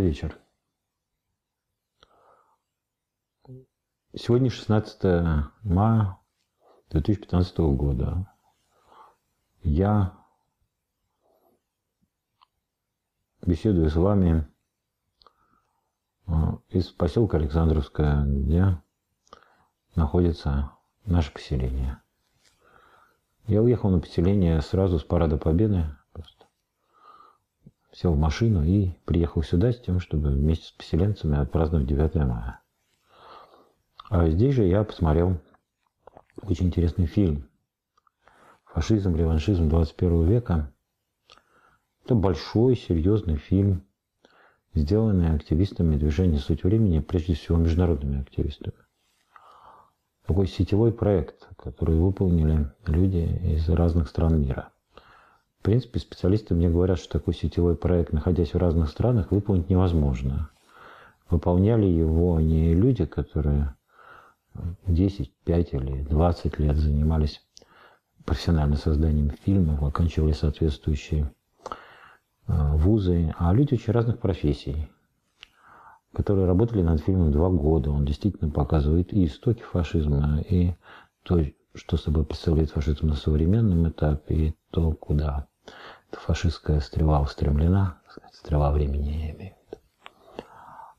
Добрый вечер. Сегодня 16 мая 2015 года. Я беседую с вами э, из поселка Александровская, где находится наше поселение. Я уехал на поселение сразу с Парада Победы сел в машину и приехал сюда с тем, чтобы вместе с поселенцами отпраздновать 9 мая. А здесь же я посмотрел очень интересный фильм «Фашизм, реваншизм 21 века». Это большой, серьезный фильм, сделанный активистами движения «Суть времени», прежде всего международными активистами. Такой сетевой проект, который выполнили люди из разных стран мира – в принципе, специалисты мне говорят, что такой сетевой проект, находясь в разных странах, выполнить невозможно. Выполняли его не люди, которые 10, 5 или 20 лет занимались профессионально созданием фильмов, оканчивали соответствующие э, вузы, а люди очень разных профессий, которые работали над фильмом два года. Он действительно показывает и истоки фашизма, и то, что собой представляет фашизм на современном этапе, и то, куда фашистская стрела устремлена, стрела времени я имею в виду.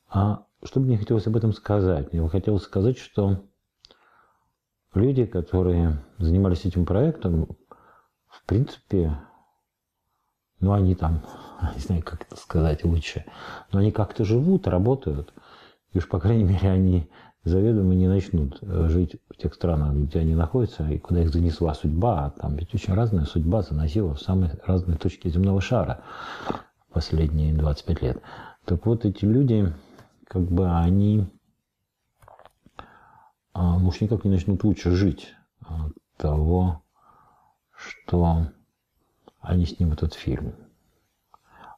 А что бы мне хотелось об этом сказать? Мне бы хотелось сказать, что люди, которые занимались этим проектом, в принципе, ну они там, не знаю, как это сказать лучше, но они как-то живут, работают, и уж, по крайней мере, они заведомо не начнут э, жить в тех странах, где они находятся, и куда их занесла судьба. А там ведь очень разная судьба заносила в самые разные точки земного шара в последние 25 лет. Так вот, эти люди, как бы они а, ну, уж никак не начнут лучше жить от того, что они снимут этот фильм.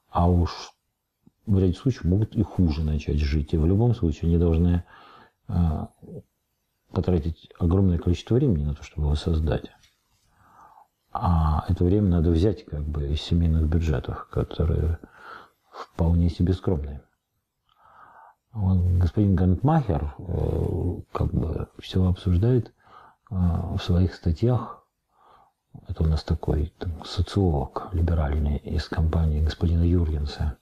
А уж в ряде случаев могут и хуже начать жить. И в любом случае они должны а, потратить огромное количество времени на то, чтобы его создать. А это время надо взять как бы из семейных бюджетов, которые вполне себе скромные. Вот господин Гантмахер э, как бы все обсуждает э, в своих статьях. Это у нас такой там, социолог либеральный из компании господина Юргенса.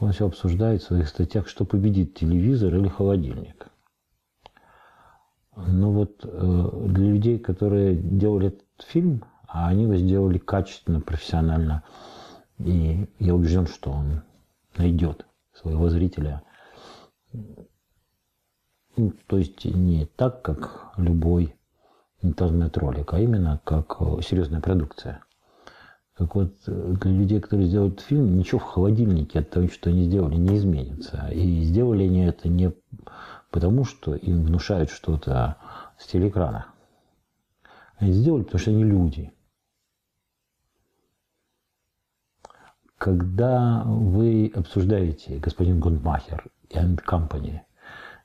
Он все обсуждает в своих статьях, что победит телевизор или холодильник. Ну вот э, для людей, которые делали этот фильм, а они его сделали качественно, профессионально, и я убежден, что он найдет своего зрителя. Ну, то есть не так, как любой интернет-ролик, а именно как э, серьезная продукция. Так вот, для людей, которые сделают фильм, ничего в холодильнике от того, что они сделали, не изменится. И сделали они это не потому что им внушают что-то с телеэкрана. Они сделали, потому что они люди. Когда вы обсуждаете, господин Гундмахер и Company,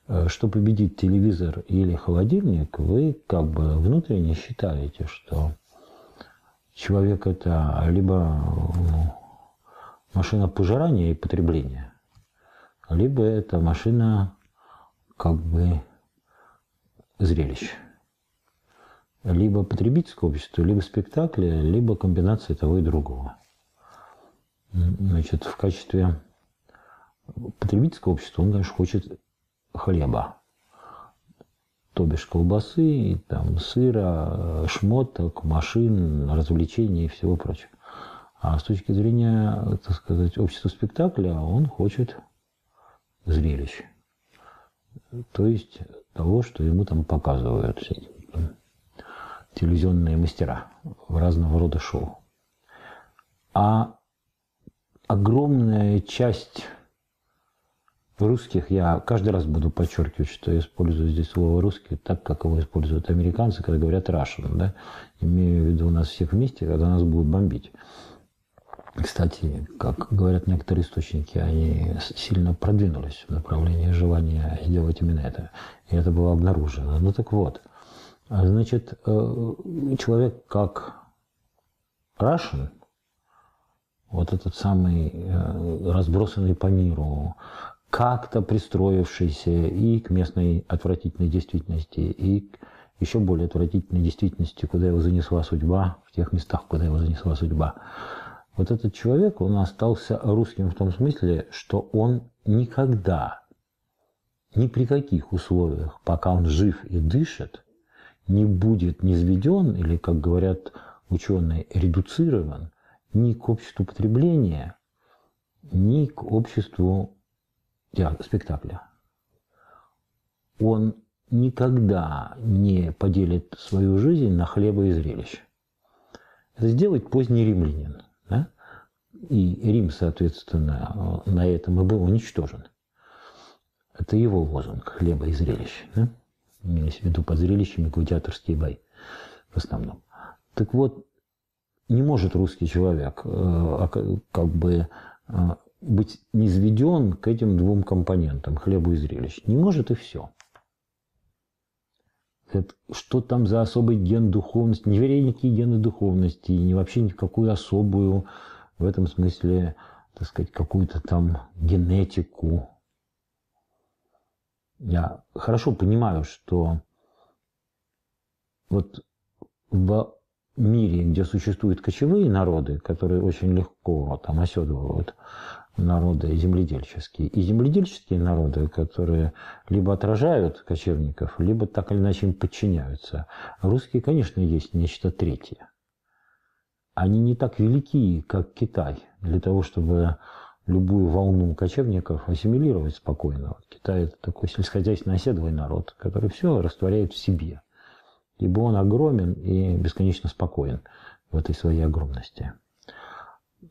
э, что победит телевизор или холодильник, вы как бы внутренне считаете, что человек это либо э, машина пожирания и потребления, либо это машина как бы зрелищ. Либо потребительское общество, либо спектакли, либо комбинация того и другого. Значит, в качестве потребительского общества он, конечно, хочет хлеба. То бишь колбасы, там, сыра, шмоток, машин, развлечений и всего прочего. А с точки зрения, так сказать, общества спектакля, он хочет зрелищ то есть того, что ему там показывают телевизионные мастера в разного рода шоу. А огромная часть русских, я каждый раз буду подчеркивать, что я использую здесь слово русский так, как его используют американцы, когда говорят Russian, да, имею в виду у нас всех вместе, когда нас будут бомбить. Кстати, как говорят некоторые источники, они сильно продвинулись в направлении желания сделать именно это. И это было обнаружено. Ну так вот, а значит, э, человек как Рашин, вот этот самый э, разбросанный по миру, как-то пристроившийся и к местной отвратительной действительности, и к еще более отвратительной действительности, куда его занесла судьба, в тех местах, куда его занесла судьба – вот этот человек, он остался русским в том смысле, что он никогда, ни при каких условиях, пока он жив и дышит, не будет низведен или, как говорят ученые, редуцирован ни к обществу потребления, ни к обществу спектакля. Он никогда не поделит свою жизнь на хлеба и зрелищ. Это сделает поздний римлянин – и Рим, соответственно, э, на этом и был уничтожен. Это его лозунг «хлеба и зрелищ». Да? Имелись в виду под зрелищами гладиаторские бой, в основном. Так вот, не может русский человек э, как бы э, быть низведен к этим двум компонентам, хлебу и зрелищ. Не может и все. Это, что там за особый ген духовности? Не гены духовности, не вообще никакую особую в этом смысле, так сказать, какую-то там генетику. Я хорошо понимаю, что вот в мире, где существуют кочевые народы, которые очень легко там оседывают, народы земледельческие, и земледельческие народы, которые либо отражают кочевников, либо так или иначе им подчиняются. Русские, конечно, есть нечто третье они не так велики, как Китай, для того, чтобы любую волну кочевников ассимилировать спокойно. Китай – это такой сельскохозяйственный оседлый народ, который все растворяет в себе. Ибо он огромен и бесконечно спокоен в этой своей огромности.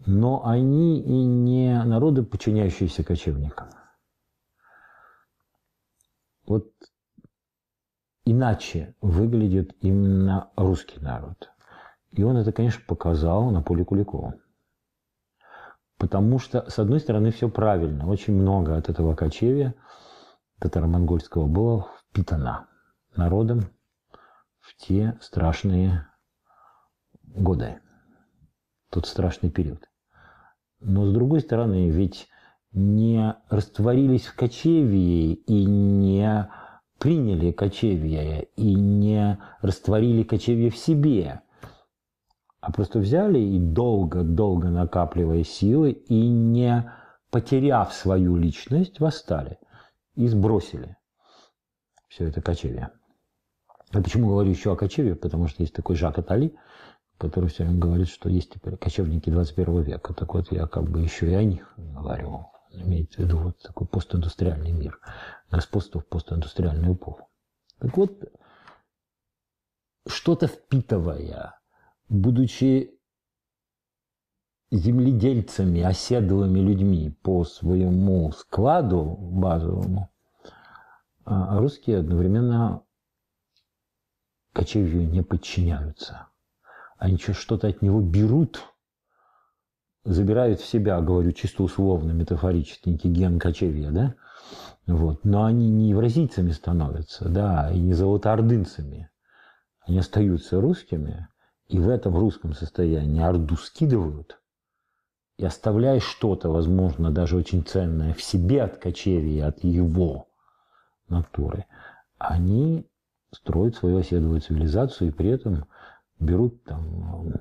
Но они и не народы, подчиняющиеся кочевникам. Вот иначе выглядит именно русский народ – и он это, конечно, показал на поле Куликова. Потому что, с одной стороны, все правильно. Очень много от этого кочевья татаро-монгольского было впитано народом в те страшные годы, тот страшный период. Но, с другой стороны, ведь не растворились в кочевье и не приняли кочевье, и не растворили кочевье в себе – а просто взяли и долго-долго накапливая силы и не потеряв свою личность, восстали и сбросили все это кочевье. А почему говорю еще о кочевье? Потому что есть такой Жак Атали, который все время говорит, что есть теперь кочевники 21 века. Так вот, я как бы еще и о них говорю. Имеется в виду вот такой постиндустриальный мир, господство в постиндустриальную эпоху. Так вот, что-то впитывая будучи земледельцами, оседлыми людьми по своему складу базовому, а, русские одновременно кочевью не подчиняются. Они что-то от него берут, забирают в себя, говорю чисто условно, метафорически, ген кочевья, да? Вот. Но они не евразийцами становятся, да, и не золотоордынцами. Они остаются русскими – и в этом русском состоянии орду скидывают, и оставляя что-то, возможно, даже очень ценное в себе от кочевья, от его натуры, они строят свою оседовую цивилизацию и при этом берут там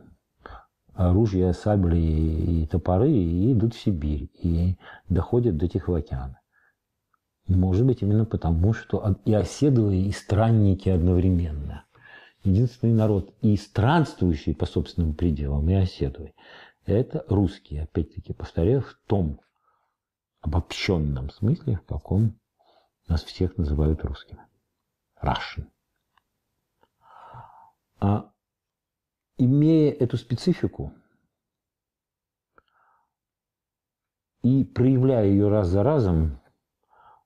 оружие, сабли и топоры и идут в Сибирь и доходят до Тихоокеана. Может быть, именно потому, что и оседлые, и странники одновременно единственный народ и странствующий по собственным пределам и оседлый, это русские, опять-таки повторяю, в том обобщенном смысле, в каком нас всех называют русскими. Russian. А имея эту специфику и проявляя ее раз за разом,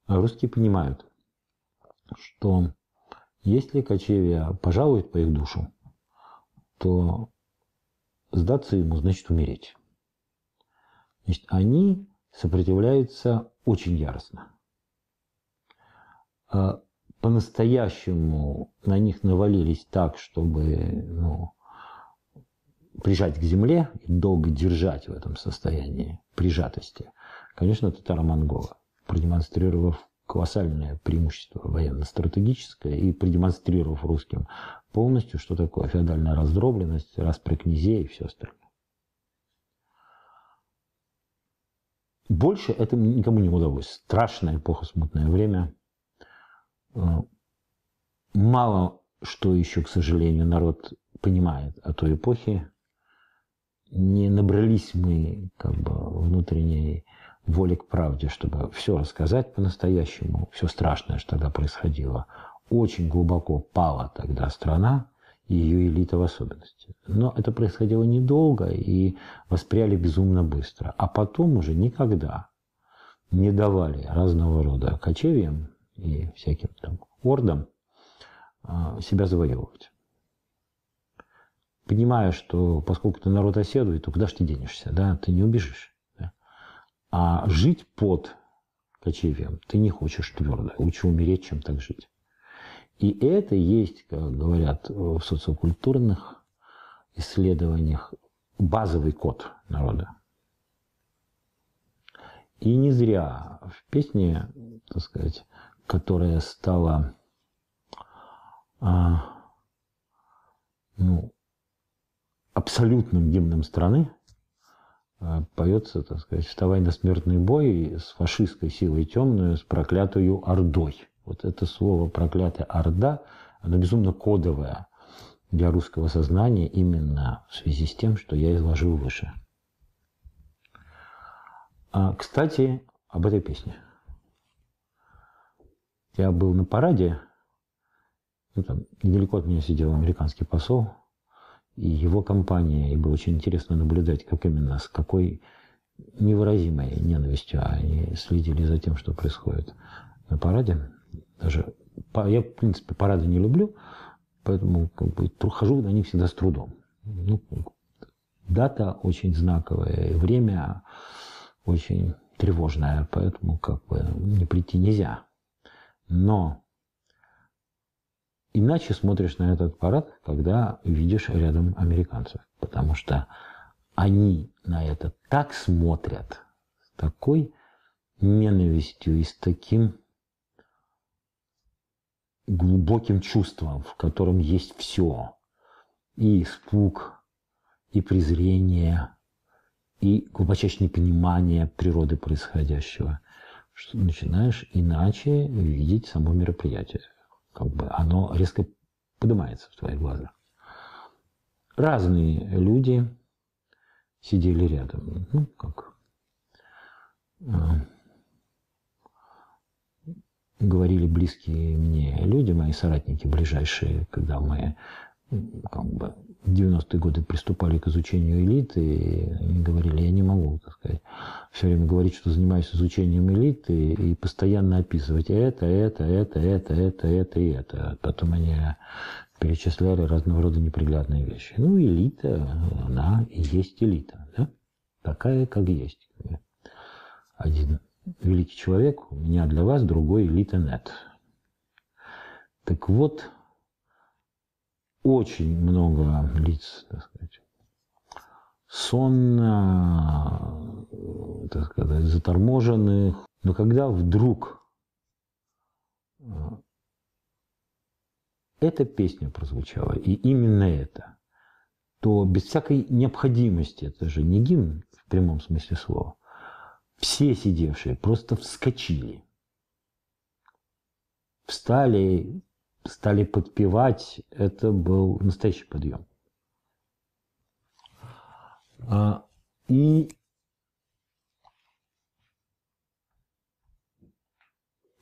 русские понимают, что если кочевья пожалуют по их душу, то сдаться ему значит умереть. Значит, они сопротивляются очень яростно. А, по-настоящему на них навалились так, чтобы ну, прижать к земле и долго держать в этом состоянии прижатости. Конечно, татаро-монголы, продемонстрировав колоссальное преимущество военно-стратегическое и продемонстрировав русским полностью, что такое феодальная раздробленность, распри князей и все остальное. Больше это никому не удалось. Страшная эпоха, смутное время. Э, мало что еще, к сожалению, народ понимает о той эпохе. Не набрались мы как бы внутренней воли к правде, чтобы все рассказать по-настоящему, все страшное, что тогда происходило. Очень глубоко пала тогда страна, и ее элита в особенности. Но это происходило недолго и воспряли безумно быстро. А потом уже никогда не давали разного рода кочевьям и всяким там ордам а, себя завоевывать. Понимая, что поскольку ты народ оседует, то куда же ты денешься, да, ты не убежишь. А жить под кочевьем ты не хочешь твердо. Лучше умереть, чем так жить. И это есть, как говорят э, в социокультурных исследованиях, базовый код народа. И не зря в песне, так сказать, которая стала а, ну, абсолютным гимном страны, а, поется, так сказать, «Вставай на смертный бой» с фашистской силой темную, с проклятую ордой. Вот это слово «проклятая орда», оно безумно кодовое для русского сознания именно в связи с тем, что я изложил выше. А, кстати, об этой песне. Я был на параде, ну, там недалеко от меня сидел американский посол, его компания. И было очень интересно наблюдать, как именно, с какой невыразимой ненавистью они следили за тем, что происходит на параде. Даже, я, в принципе, парады не люблю, поэтому как бы, хожу на них всегда с трудом. Ну, дата очень знаковая, время очень тревожное, поэтому как бы не прийти нельзя. Но иначе смотришь на этот парад, когда видишь рядом американцев. Потому что они на это так смотрят, с такой ненавистью и с таким глубоким чувством, в котором есть все. И испуг, и презрение, и глубочайшее непонимание природы происходящего, что начинаешь иначе видеть само мероприятие как бы оно резко поднимается в твоих глазах. Разные люди сидели рядом. Ну, как э, говорили близкие мне люди, мои соратники ближайшие, когда мы как бы 90-е годы приступали к изучению элиты, и говорили, я не могу, так сказать, все время говорить, что занимаюсь изучением элиты, и постоянно описывать это, это, это, это, это, это и это. А потом они перечисляли разного рода неприглядные вещи. Ну, элита, она и есть элита, да? Такая, как есть. Один великий человек, у меня для вас другой элита нет. Так вот, очень много лиц, так сказать, сонно, э, так сказать, заторможенных. Но когда вдруг э, эта песня прозвучала, и именно это, то без всякой необходимости, это же не гимн в прямом смысле слова, все сидевшие просто вскочили, встали, стали подпевать, это был настоящий подъем. А, и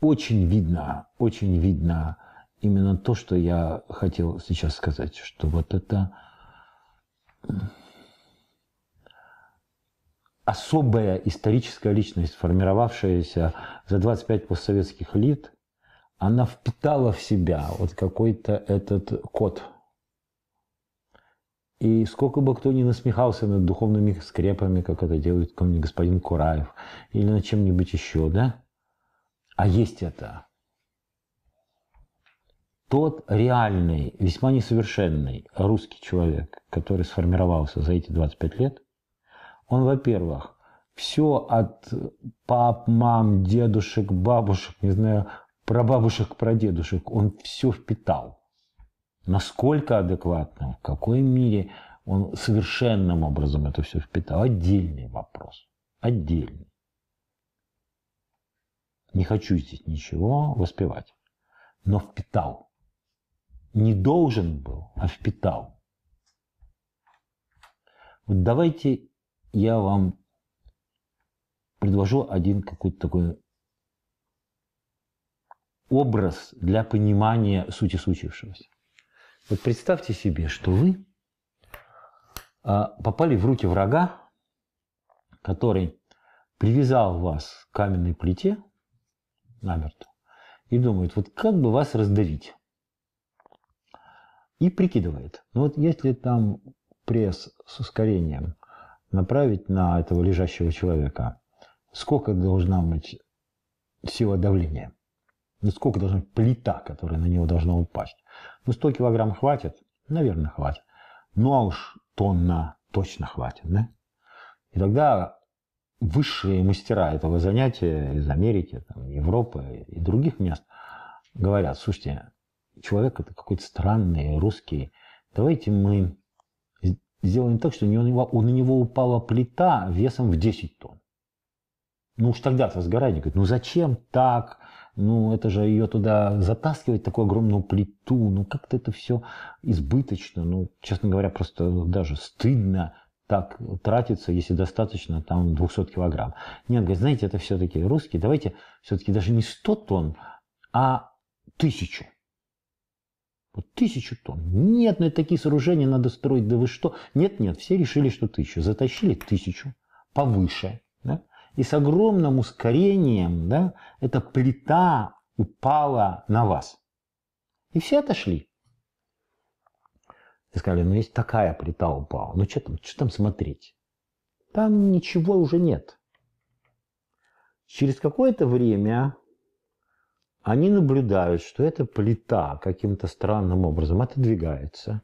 очень видно, очень видно именно то, что я хотел сейчас сказать, что вот это особая историческая личность, формировавшаяся за 25 постсоветских лет – она впитала в себя вот какой-то этот код. И сколько бы кто ни насмехался над духовными скрепами, как это делает господин Кураев, или над чем-нибудь еще, да? А есть это. Тот реальный, весьма несовершенный русский человек, который сформировался за эти 25 лет, он, во-первых, все от пап, мам, дедушек, бабушек, не знаю, прабабушек, прадедушек, он все впитал. Насколько адекватно, в какой мере он совершенным образом это все впитал, отдельный вопрос. Отдельный. Не хочу здесь ничего воспевать, но впитал. Не должен был, а впитал. Вот давайте я вам предложу один какой-то такой образ для понимания сути случившегося. Вот представьте себе, что вы а, попали в руки врага, который привязал вас к каменной плите намертво и думает, вот как бы вас раздавить. И прикидывает, ну вот если там пресс с ускорением направить на этого лежащего человека, сколько должна быть сила давления – ну, сколько должна быть плита, которая на него должна упасть. Ну, 100 килограмм хватит? Наверное, хватит. Ну, а уж тонна точно хватит, да? И тогда высшие мастера этого занятия из Америки, там, Европы и других мест говорят, слушайте, человек это какой-то странный русский, давайте мы сделаем так, что на него упала плита весом в 10 тонн. Ну уж тогда-то сгорание говорит, ну зачем так? ну это же ее туда затаскивать, такую огромную плиту, ну как-то это все избыточно, ну, честно говоря, просто даже стыдно так тратится, если достаточно там 200 килограмм. Нет, говорит, знаете, это все-таки русские, давайте все-таки даже не 100 тонн, а тысячу. Вот тысячу тонн. Нет, ну это такие сооружения надо строить, да вы что? Нет, нет, все решили, что тысячу. Затащили тысячу повыше. Да? и с огромным ускорением да, эта плита упала на вас. И все отошли. И сказали, ну есть такая плита упала, ну что там, что там смотреть? Там ничего уже нет. Через какое-то время они наблюдают, что эта плита каким-то странным образом отодвигается.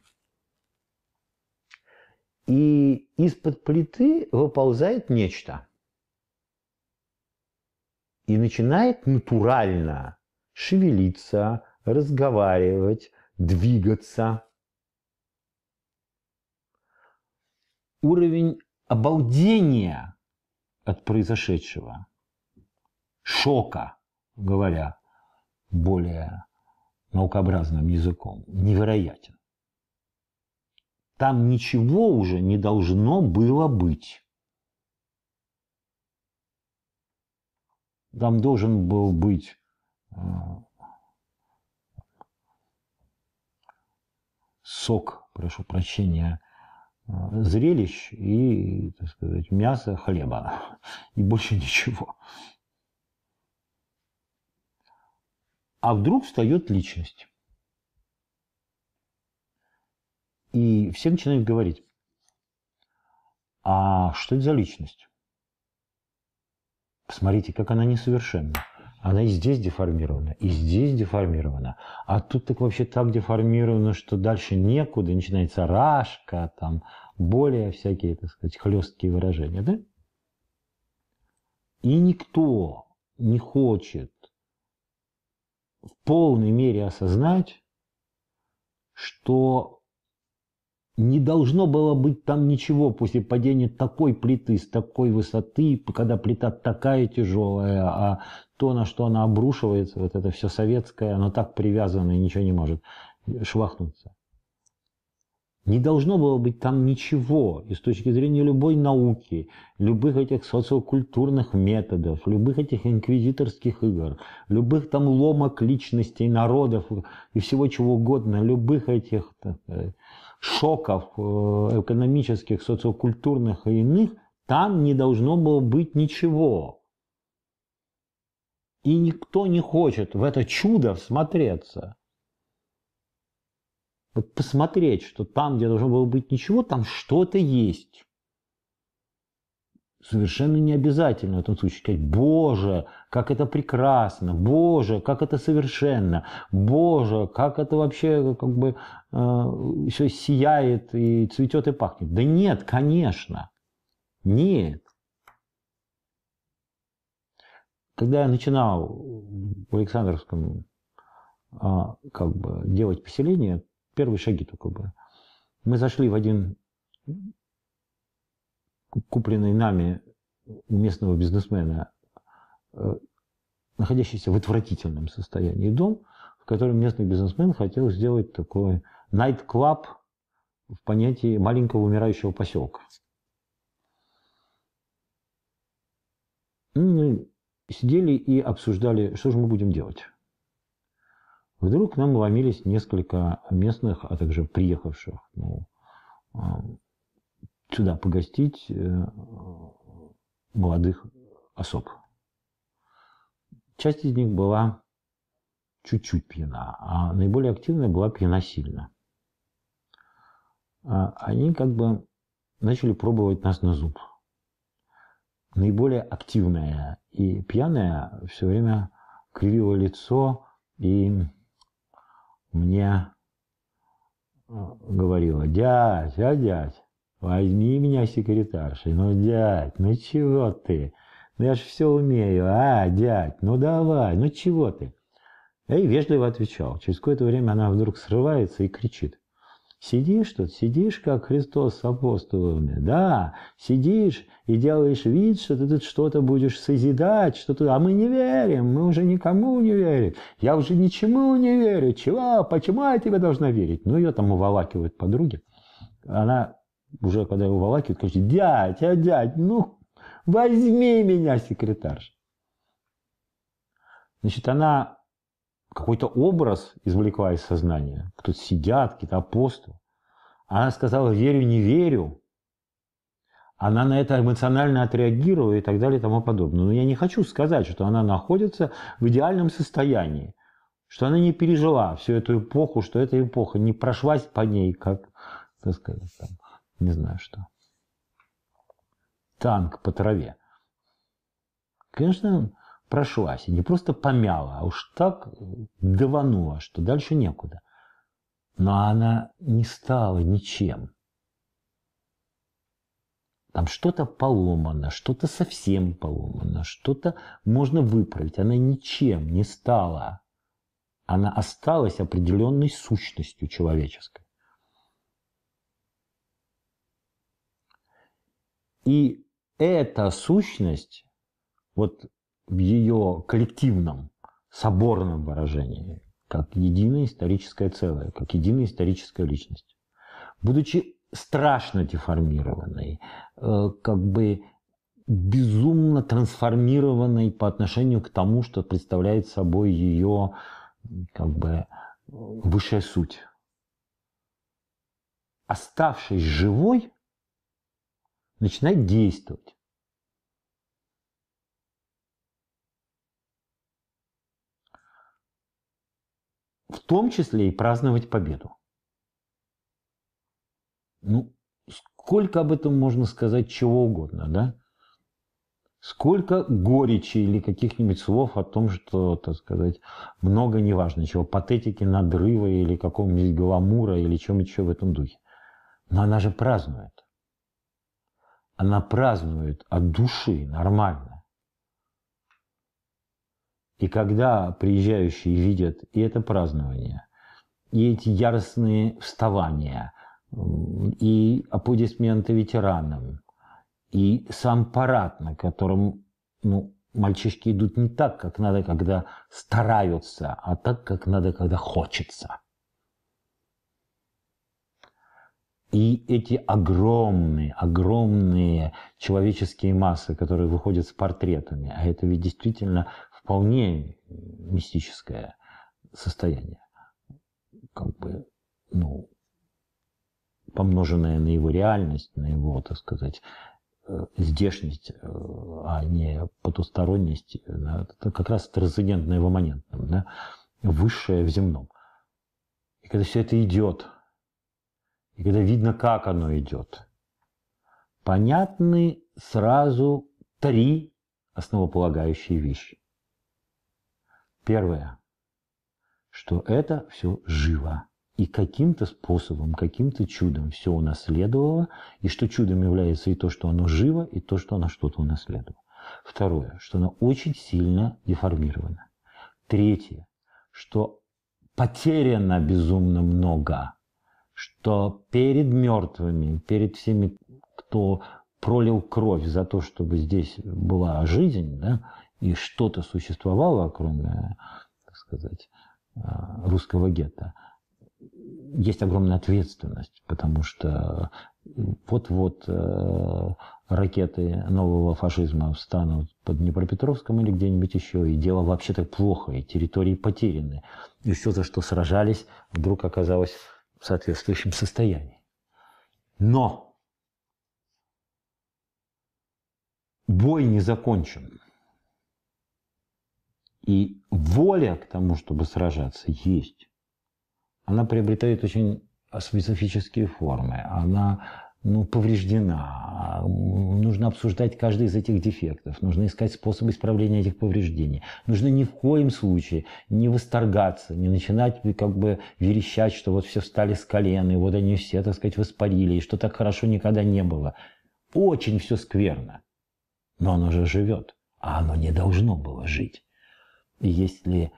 И из-под плиты выползает нечто и начинает натурально шевелиться, разговаривать, двигаться. Уровень обалдения от произошедшего, шока, говоря более наукообразным языком, невероятен. Там ничего уже не должно было быть. Там должен был быть э, сок, прошу прощения, э, зрелищ и, так сказать, мясо, хлеба. И больше ничего. А вдруг встает личность. И все начинают говорить, а что это за личность? Посмотрите, как она несовершенна. Она и здесь деформирована, и здесь деформирована. А тут так вообще так деформировано, что дальше некуда, начинается рашка, там более всякие, так сказать, хлесткие выражения, да? И никто не хочет в полной мере осознать, что не должно было быть там ничего после падения такой плиты, с такой высоты, когда плита такая тяжелая, а то, на что она обрушивается, вот это все советское, оно так привязано и ничего не может швахнуться. Не должно было быть там ничего и с точки зрения любой науки, любых этих социокультурных методов, любых этих инквизиторских игр, любых там ломок личностей, народов и всего чего угодно, любых этих так э, сказать, шоков э, экономических, социокультурных и иных, там не должно было быть ничего. И никто не хочет в это чудо всмотреться. Вот посмотреть, что там, где должно было быть ничего, там что-то есть совершенно не обязательно в этом случае сказать «Боже, как это прекрасно! Боже, как это совершенно! Боже, как это вообще как бы э, все сияет и цветет и пахнет!» Да нет, конечно! Нет! Когда я начинал в Александровском э, как бы делать поселение, первые шаги только были, мы зашли в один купленный нами у местного бизнесмена, э, находящийся в отвратительном состоянии дом, в котором местный бизнесмен хотел сделать такой найт-клаб в понятии маленького умирающего поселка. Мы сидели и обсуждали, что же мы будем делать. Вдруг к нам ломились несколько местных, а также приехавших ну, а, сюда погостить э, молодых особ. Часть из них была чуть-чуть пьяна, а наиболее активная была пьяна сильно. А, они как бы начали пробовать нас на зуб. Наиболее активная и пьяная все время кривила лицо и мне э, говорила, дядь, а дядь, Возьми меня секретаршей. Ну, дядь, ну чего ты? Ну я ж все умею. А, дядь, ну давай, ну чего ты? Я ей вежливо отвечал. Через какое-то время она вдруг срывается и кричит. Сидишь тут, сидишь, как Христос с апостолами. Да, сидишь и делаешь вид, что ты тут что-то будешь созидать, что ты... А мы не верим, мы уже никому не верим. Я уже ничему не верю. Чего? Почему я тебе должна верить? Ну, ее там уволакивают подруги. Она уже когда его волакивают, кричит, дядь, а дядь, ну, возьми меня, секретарша. Значит, она какой-то образ извлекла из сознания. Кто то сидят, какие-то апостолы. Она сказала, верю, не верю. Она на это эмоционально отреагировала и так далее и тому подобное. Но я не хочу сказать, что она находится в идеальном состоянии. Что она не пережила всю эту эпоху, что эта эпоха не прошлась по ней, как, так сказать, там, не знаю что. Танк по траве. Конечно, прошлась. не просто помяла, а уж так даванула, что дальше некуда. Но она не стала ничем. Там что-то поломано, что-то совсем поломано, что-то можно выправить. Она ничем не стала. Она осталась определенной сущностью человеческой. И эта сущность, вот в ее коллективном, соборном выражении, как единое историческое целое, как единая историческая личность, будучи страшно деформированной, э, как бы безумно трансформированной по отношению к тому, что представляет собой ее как бы э, высшая суть. Оставшись живой, начинай действовать. В том числе и праздновать победу. Ну, сколько об этом можно сказать чего угодно, да? Сколько горечи или каких-нибудь слов о том, что, так сказать, много неважно чего, патетики, надрыва или какого-нибудь гламура или чем еще в этом духе. Но она же празднует. Она празднует от души нормально. И когда приезжающие видят и это празднование, и эти яростные вставания, и аплодисменты ветеранам, и сам парад, на котором ну, мальчишки идут не так, как надо, когда стараются, а так, как надо, когда хочется – И эти огромные, огромные человеческие массы, которые выходят с портретами, а это ведь действительно вполне мистическое состояние, как бы, ну, помноженное на его реальность, на его, так сказать, э, здешность, э, а не потусторонность, да, э, это как раз трансцендентное в имманентном, да, высшее в земном. И когда все это идет – и когда видно, как оно идет, понятны сразу три основополагающие вещи. Первое, что это все живо и каким-то способом, каким-то чудом все унаследовало, и что чудом является и то, что оно живо, и то, что оно что-то унаследовало. Второе, что оно очень сильно деформировано. Третье, что потеряно безумно много – что перед мертвыми, перед всеми, кто пролил кровь за то, чтобы здесь была жизнь, да, и что-то существовало, кроме, так сказать, э, русского гетто, есть огромная ответственность, потому что вот-вот э, ракеты нового фашизма встанут под Днепропетровском или где-нибудь еще, и дело вообще-то плохо, и территории потеряны. И все, за что сражались, вдруг оказалось в соответствующем состоянии. Но бой не закончен. И воля к тому, чтобы сражаться, есть. Она приобретает очень специфические формы. Она ну, повреждена. Нужно обсуждать каждый из этих дефектов, нужно искать способы исправления этих повреждений. Нужно ни в коем случае не восторгаться, не начинать э, как бы верещать, что вот все встали с колен, и вот они все, так сказать, воспарили, и что так хорошо никогда не было. Очень все скверно, но оно же живет, а оно не должно было жить. И если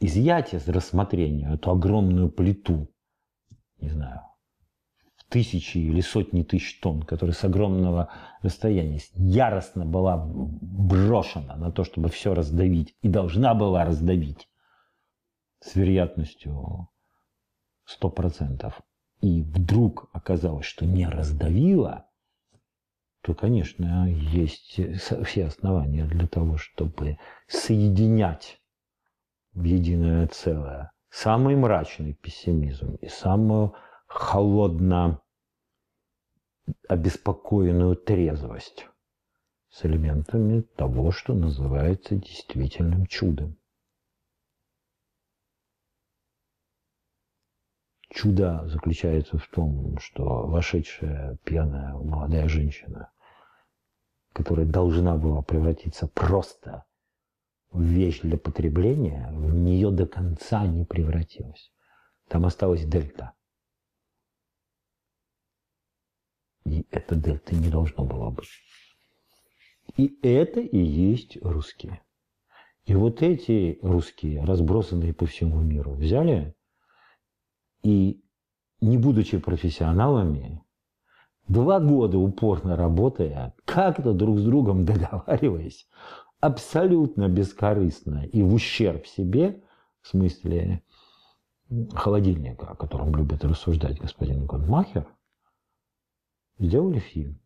изъять из рассмотрения эту огромную плиту, не знаю, тысячи или сотни тысяч тонн, которые с огромного расстояния яростно была брошена на то, чтобы все раздавить, и должна была раздавить с вероятностью 100%, и вдруг оказалось, что не раздавила, то, конечно, есть все основания для того, чтобы соединять в единое целое самый мрачный пессимизм и самую холодно обеспокоенную трезвость с элементами того, что называется действительным чудом. Чудо заключается в том, что вошедшая пьяная молодая женщина, которая должна была превратиться просто в вещь для потребления, в нее до конца не превратилась. Там осталась дельта – И это дельты не должно было быть. И это и есть русские. И вот эти русские, разбросанные по всему миру, взяли и, не будучи профессионалами, два года упорно работая, как-то друг с другом договариваясь, абсолютно бескорыстно и в ущерб себе, в смысле холодильника, о котором любит рассуждать господин Гонмахер, сделали фильм.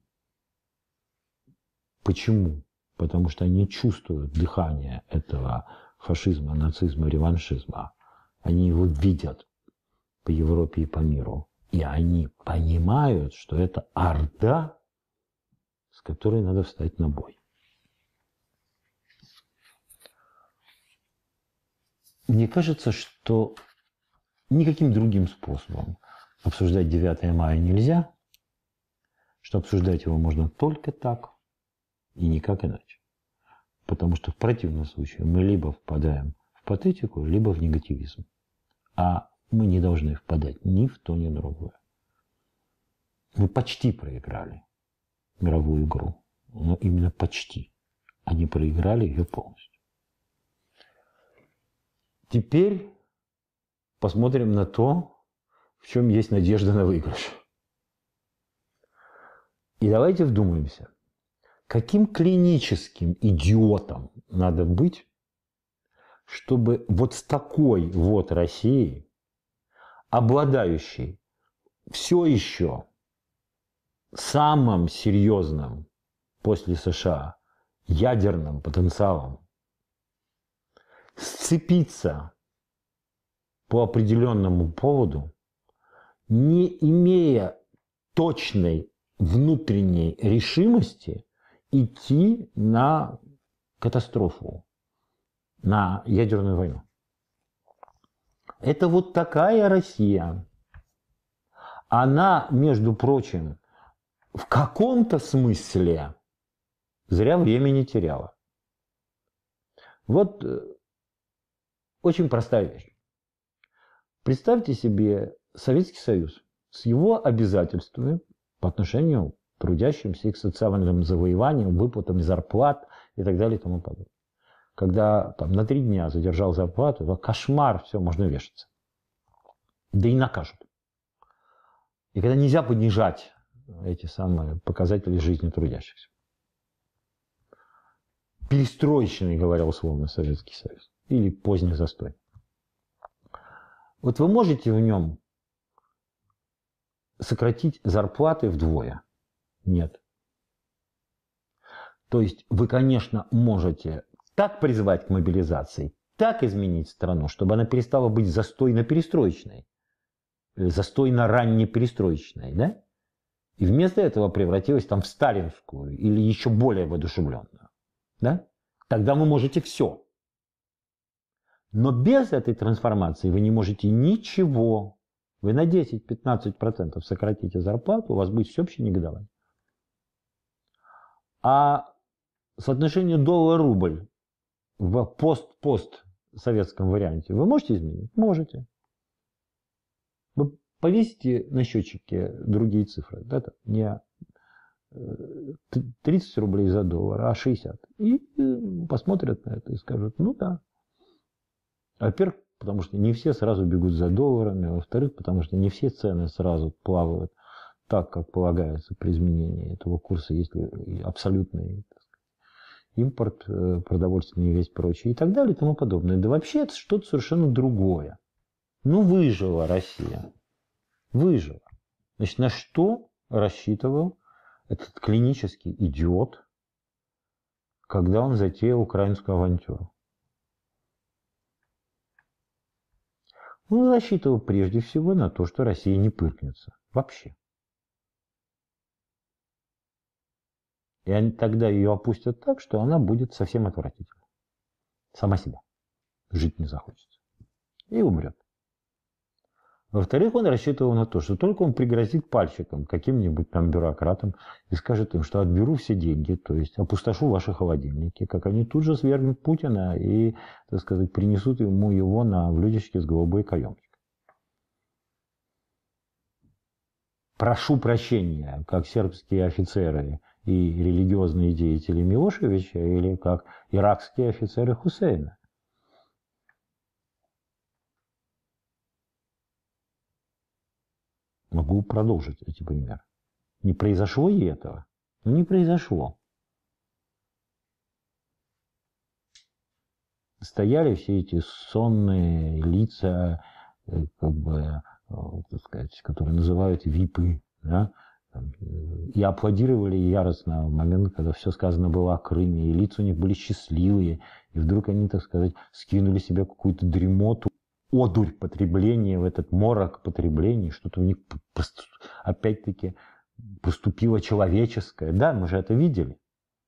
Почему? Потому что они чувствуют дыхание этого фашизма, нацизма, реваншизма. Они его видят по Европе и по миру. И они понимают, что это орда, с которой надо встать на бой. Мне кажется, что никаким другим способом обсуждать 9 мая нельзя – что обсуждать его можно только так и никак иначе. Потому что в противном случае мы либо впадаем в патетику, либо в негативизм. А мы не должны впадать ни в то, ни в другое. Мы почти проиграли мировую игру, но именно почти. Они проиграли ее полностью. Теперь посмотрим на то, в чем есть надежда на выигрыш. И давайте вдумаемся, каким клиническим идиотом надо быть, чтобы вот с такой вот Россией, обладающей все еще самым серьезным после США ядерным потенциалом, сцепиться по определенному поводу, не имея точной внутренней решимости идти на катастрофу, на ядерную войну. Это вот такая Россия. Она, между прочим, в каком-то смысле зря времени теряла. Вот э, очень простая вещь. Представьте себе Советский Союз с его обязательствами по отношению к трудящимся, их социальным завоеваниям, выплатам зарплат и так далее и тому подобное. Когда там, на три дня задержал зарплату, то кошмар, все, можно вешаться. Да и накажут. И когда нельзя поднижать эти самые показатели жизни трудящихся. Перестроечный, говорил условно Советский Союз. Или поздний застой. Вот вы можете в нем сократить зарплаты вдвое? Нет. То есть вы, конечно, можете так призвать к мобилизации, так изменить страну, чтобы она перестала быть застойно-перестроечной, э, застойно-ранне-перестроечной, да? И вместо этого превратилась там в сталинскую или еще более воодушевленную, да? Тогда вы можете все. Но без этой трансформации вы не можете ничего. Вы на 10-15% сократите зарплату, у вас будет всеобщее негодование. А соотношение доллар-рубль в пост-пост советском варианте вы можете изменить? Можете. Вы повесите на счетчике другие цифры. Да, там, не 30 э, рублей за доллар, а 60. И э, посмотрят на это и скажут, ну да. Во-первых, потому что не все сразу бегут за долларами, во-вторых, потому что не все цены сразу плавают так, как полагается при изменении этого курса, если абсолютный импорт э, продовольственный и весь прочий и так далее, и тому подобное. Да вообще это что-то совершенно другое. Ну, выжила Россия. Выжила. Значит, на что рассчитывал этот клинический идиот, когда он затеял украинскую авантюру? Он ну, рассчитывал прежде всего на то, что Россия не пыркнется. Вообще. И они тогда ее опустят так, что она будет совсем отвратительна. Сама себя. Жить не захочется. И умрет. Во-вторых, он рассчитывал на то, что только он пригрозит пальчиком каким-нибудь там бюрократам и скажет им, что отберу все деньги, то есть опустошу ваши холодильники, как они тут же свергнут Путина и, так сказать, принесут ему его на блюдечке с голубой каемкой. Прошу прощения, как сербские офицеры и религиозные деятели Милошевича или как иракские офицеры Хусейна. Могу продолжить эти примеры. Не произошло и этого? Ну, не произошло. Стояли все эти сонные лица, э, как бы, э, так сказать, которые называют випы, да, и аплодировали яростно в момент, когда все сказано было о Крыме, и лица у них были счастливые, и вдруг они, так сказать, скинули себе какую-то дремоту одурь потребления, в этот морок потребления, что-то у них опять-таки поступило человеческое. Да, мы же это видели.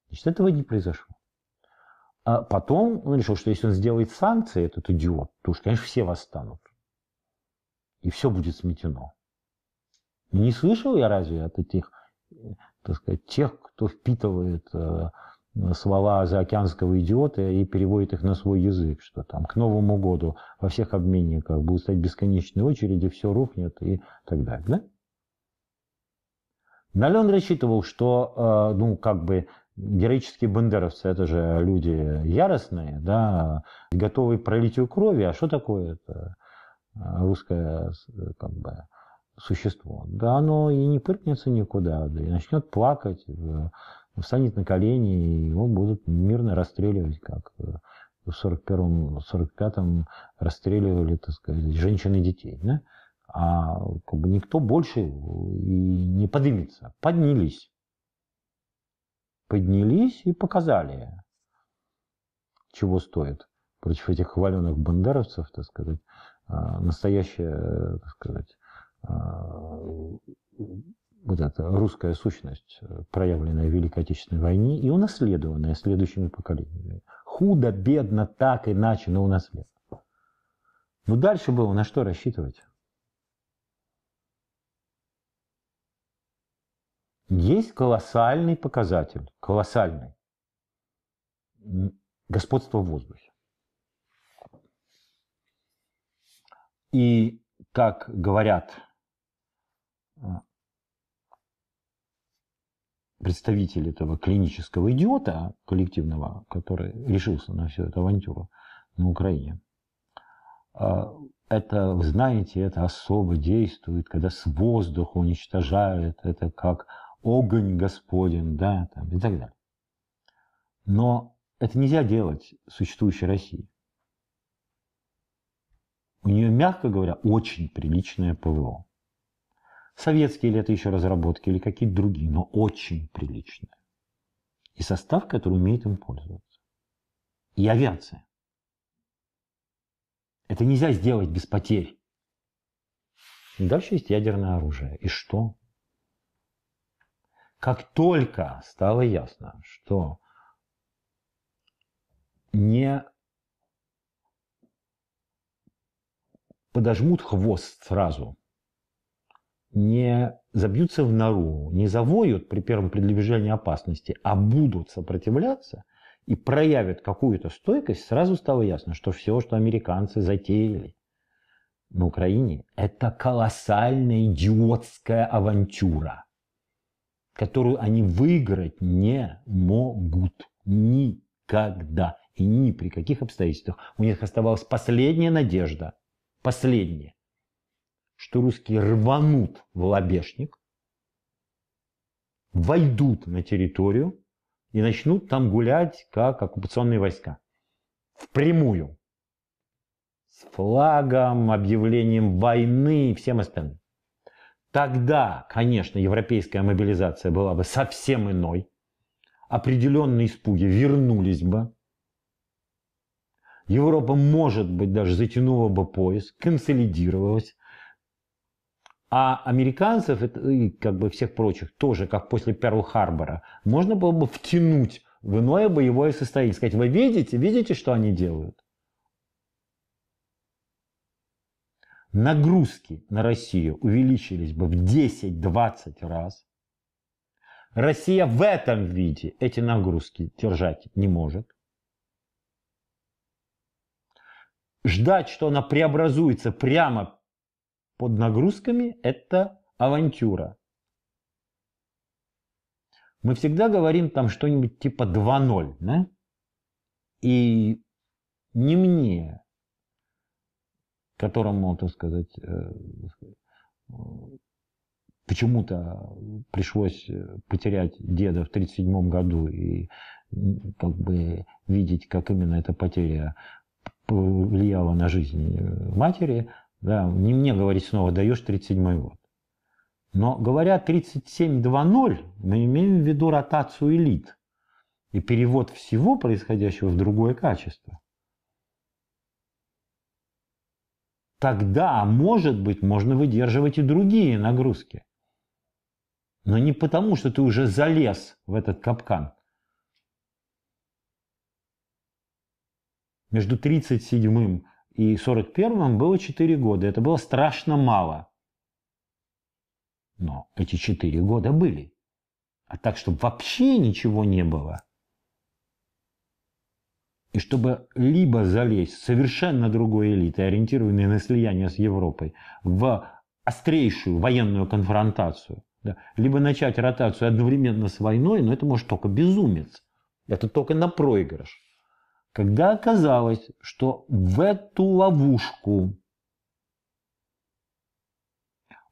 Значит, этого не произошло. А потом он решил, что если он сделает санкции, этот идиот, то уж, конечно, все восстанут. И все будет сметено. Не слышал я разве от этих, э, так сказать, тех, кто впитывает э, слова заокеанского идиота и переводит их на свой язык, что там к Новому году во всех обменниках будут стоять бесконечные очереди, все рухнет и так далее. Да? Далее он рассчитывал, что, э, ну, как бы, героические бандеровцы, это же люди яростные, да, готовые к пролитию крови, а что такое это э, русское, как бы, существо? Да оно и не пыркнется никуда, да, и начнет плакать, э, встанет на колени, и его будут мирно расстреливать, как э, в 41-м, 45-м расстреливали, так сказать, женщин и детей. Да? А как бы никто больше э, и не поднимется. Поднялись. Поднялись и показали, чего стоит против этих хваленых бандеровцев, так сказать, э, настоящая, так сказать, вот эта русская сущность, э, проявленная в Великой Отечественной войне и унаследованная следующими поколениями. Худо, бедно, так, иначе, но унаследовано. Но дальше было на что рассчитывать. Есть колоссальный показатель, колоссальный. Господство в воздухе. И, как говорят э, представитель этого клинического идиота коллективного, который решился на всю эту авантюру на Украине, а, это, знаете, это особо действует, когда с воздуха уничтожают, это как огонь Господень, да, там, и так далее. Но это нельзя делать существующей России. У нее, мягко говоря, очень приличное ПВО. Советские ли это еще разработки или какие-то другие, но очень приличные. И состав, который умеет им пользоваться. И авиация. Это нельзя сделать без потерь. Дальше есть ядерное оружие. И что? Как только стало ясно, что не подожмут хвост сразу – не забьются в нору, не завоют при первом предвижении опасности, а будут сопротивляться и проявят какую-то стойкость, сразу стало ясно, что все, что американцы затеяли на Украине, это колоссальная идиотская авантюра, которую они выиграть не могут никогда и ни при каких обстоятельствах. У них оставалась последняя надежда, последняя, что русские рванут в лобешник, войдут на территорию и начнут там гулять, как оккупационные войска. Впрямую. С флагом, объявлением войны и всем остальным. Тогда, конечно, европейская мобилизация была бы совсем иной. Определенные испуги вернулись бы. Европа, может быть, даже затянула бы пояс, консолидировалась, а американцев и как бы всех прочих тоже, как после Перл-Харбора, можно было бы втянуть в иное боевое состояние. Сказать, вы видите, видите, что они делают? Нагрузки на Россию увеличились бы в 10-20 раз. Россия в этом виде эти нагрузки держать не может. Ждать, что она преобразуется прямо под нагрузками – это авантюра. Мы всегда говорим там что-нибудь типа 2.0, да? И не мне, которому, так сказать, э, почему-то пришлось э, потерять деда в 1937 году и как бы видеть, как именно эта потеря повлияла на жизнь э, матери, да, не мне говорить снова, даешь 37 год. Но говоря 37.2.0, мы имеем в виду ротацию элит и перевод всего происходящего в другое качество. Тогда, а может быть, можно выдерживать и другие нагрузки. Но не потому, что ты уже залез в этот капкан. Между 37 и 41-м было 4 года. Это было страшно мало. Но эти 4 года были. А так, чтобы вообще ничего не было. И чтобы либо залезть в совершенно другой элиты, ориентированной на слияние с Европой, в острейшую военную конфронтацию, да, либо начать ротацию одновременно с войной, но это может только безумец. Это только на проигрыш когда оказалось, что в эту ловушку,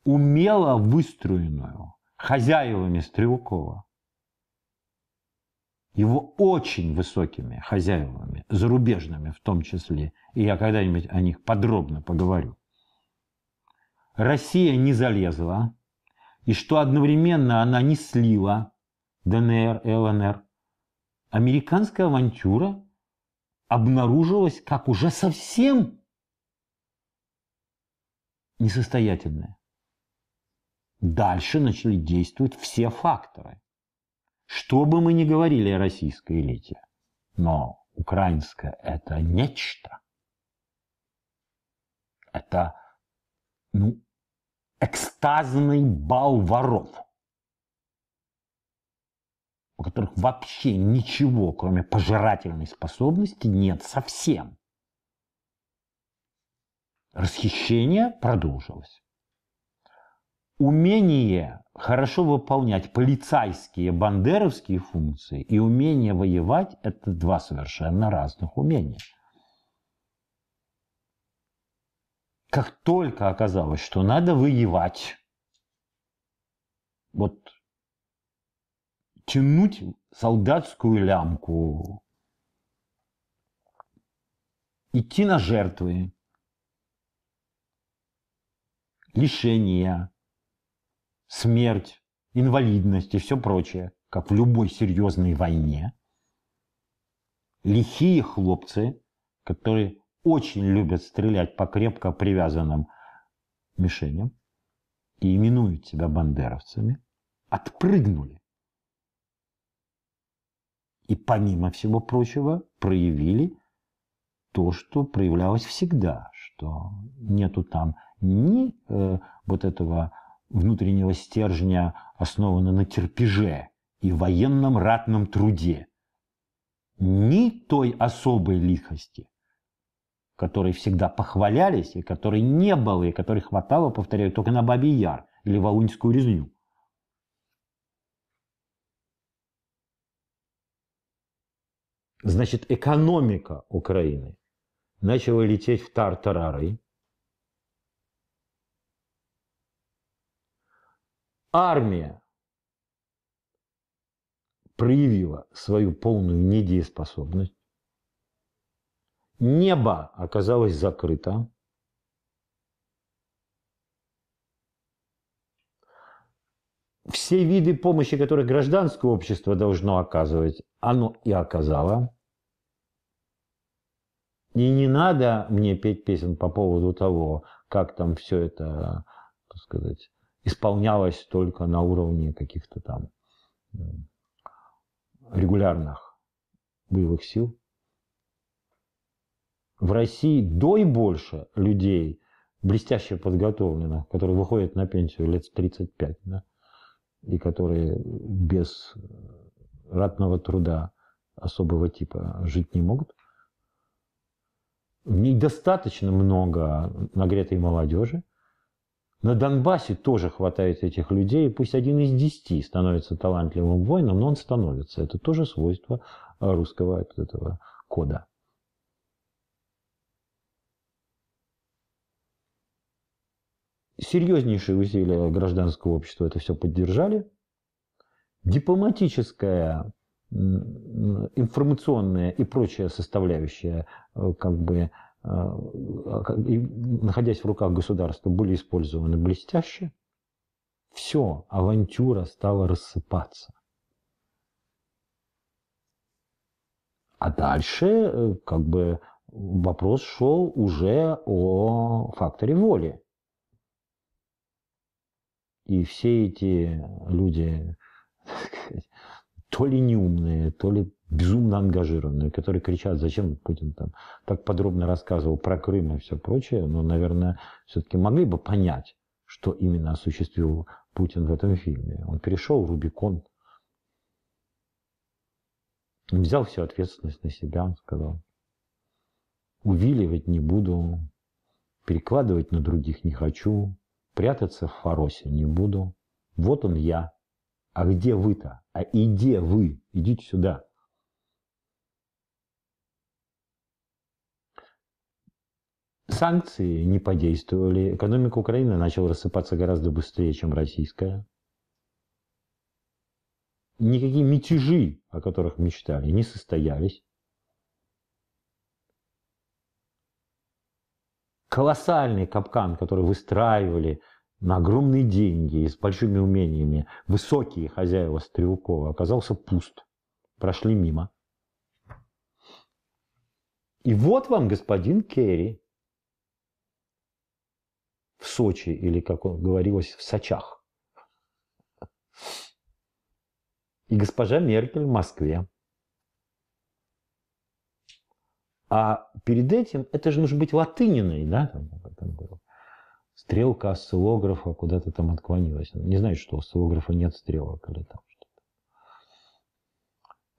умело выстроенную хозяевами Стрелкова, его очень высокими хозяевами, зарубежными в том числе, и я когда-нибудь о них подробно поговорю, Россия не залезла, и что одновременно она не слила ДНР, ЛНР, американская авантюра обнаружилась как уже совсем несостоятельная. Дальше начали действовать все факторы. Что бы мы ни говорили о российской элите, но украинская это нечто. Это ну, экстазный бал воров – у которых вообще ничего, кроме пожирательной способности, нет совсем. Расхищение продолжилось. Умение хорошо выполнять полицайские бандеровские функции и умение воевать – это два совершенно разных умения. Как только оказалось, что надо воевать, вот тянуть солдатскую лямку, идти на жертвы, лишения, смерть, инвалидность и все прочее, как в любой серьезной войне, лихие хлопцы, которые очень любят стрелять по крепко привязанным мишеням и именуют себя бандеровцами, отпрыгнули и помимо всего прочего проявили то, что проявлялось всегда, что нету там ни э, вот этого внутреннего стержня, основанного на терпеже и военном ратном труде, ни той особой лихости, которой всегда похвалялись, и которой не было, и которой хватало, повторяю, только на Бабий Яр или Волынскую резню. Значит, экономика Украины начала лететь в тартарары. Армия проявила свою полную недееспособность. Небо оказалось закрыто. все виды помощи, которые гражданское общество должно оказывать, оно и оказало. И не надо мне петь песен по поводу того, как там все это, так сказать, исполнялось только на уровне каких-то там э, регулярных боевых сил. В России до и больше людей, блестяще подготовленных, которые выходят на пенсию лет в 35, да, и которые без ратного труда особого типа жить не могут. В ней достаточно много нагретой молодежи. На Донбассе тоже хватает этих людей. Пусть один из десяти становится талантливым воином, но он становится. Это тоже свойство русского этого кода. серьезнейшие усилия гражданского общества это все поддержали. Дипломатическая, информационная и прочая составляющая, э, как бы, э, находясь в руках государства, были использованы блестяще. Все, авантюра стала рассыпаться. А дальше, э, как бы, вопрос шел уже о факторе воли. И все эти люди, сказать, то ли неумные, то ли безумно ангажированные, которые кричат, зачем Путин там так подробно рассказывал про Крым и все прочее, но, наверное, все-таки могли бы понять, что именно осуществил Путин в этом фильме. Он перешел в Рубикон, взял всю ответственность на себя, сказал, увиливать не буду, перекладывать на других не хочу, Прятаться в Фаросе не буду. Вот он я. А где вы-то? А иди вы, идите сюда. Санкции не подействовали. Экономика Украины начала рассыпаться гораздо быстрее, чем российская. Никакие мятежи, о которых мечтали, не состоялись. колоссальный капкан, который выстраивали на огромные деньги и с большими умениями высокие хозяева Стрелкова, оказался пуст. Прошли мимо. И вот вам господин Керри в Сочи, или, как говорилось, в Сочах. И госпожа Меркель в Москве. А перед этим, это же нужно быть латыниной, да, там, как он говорил. Стрелка осциллографа куда-то там отклонилась. Ну, не знаю, что у осциллографа нет стрелок или там что-то.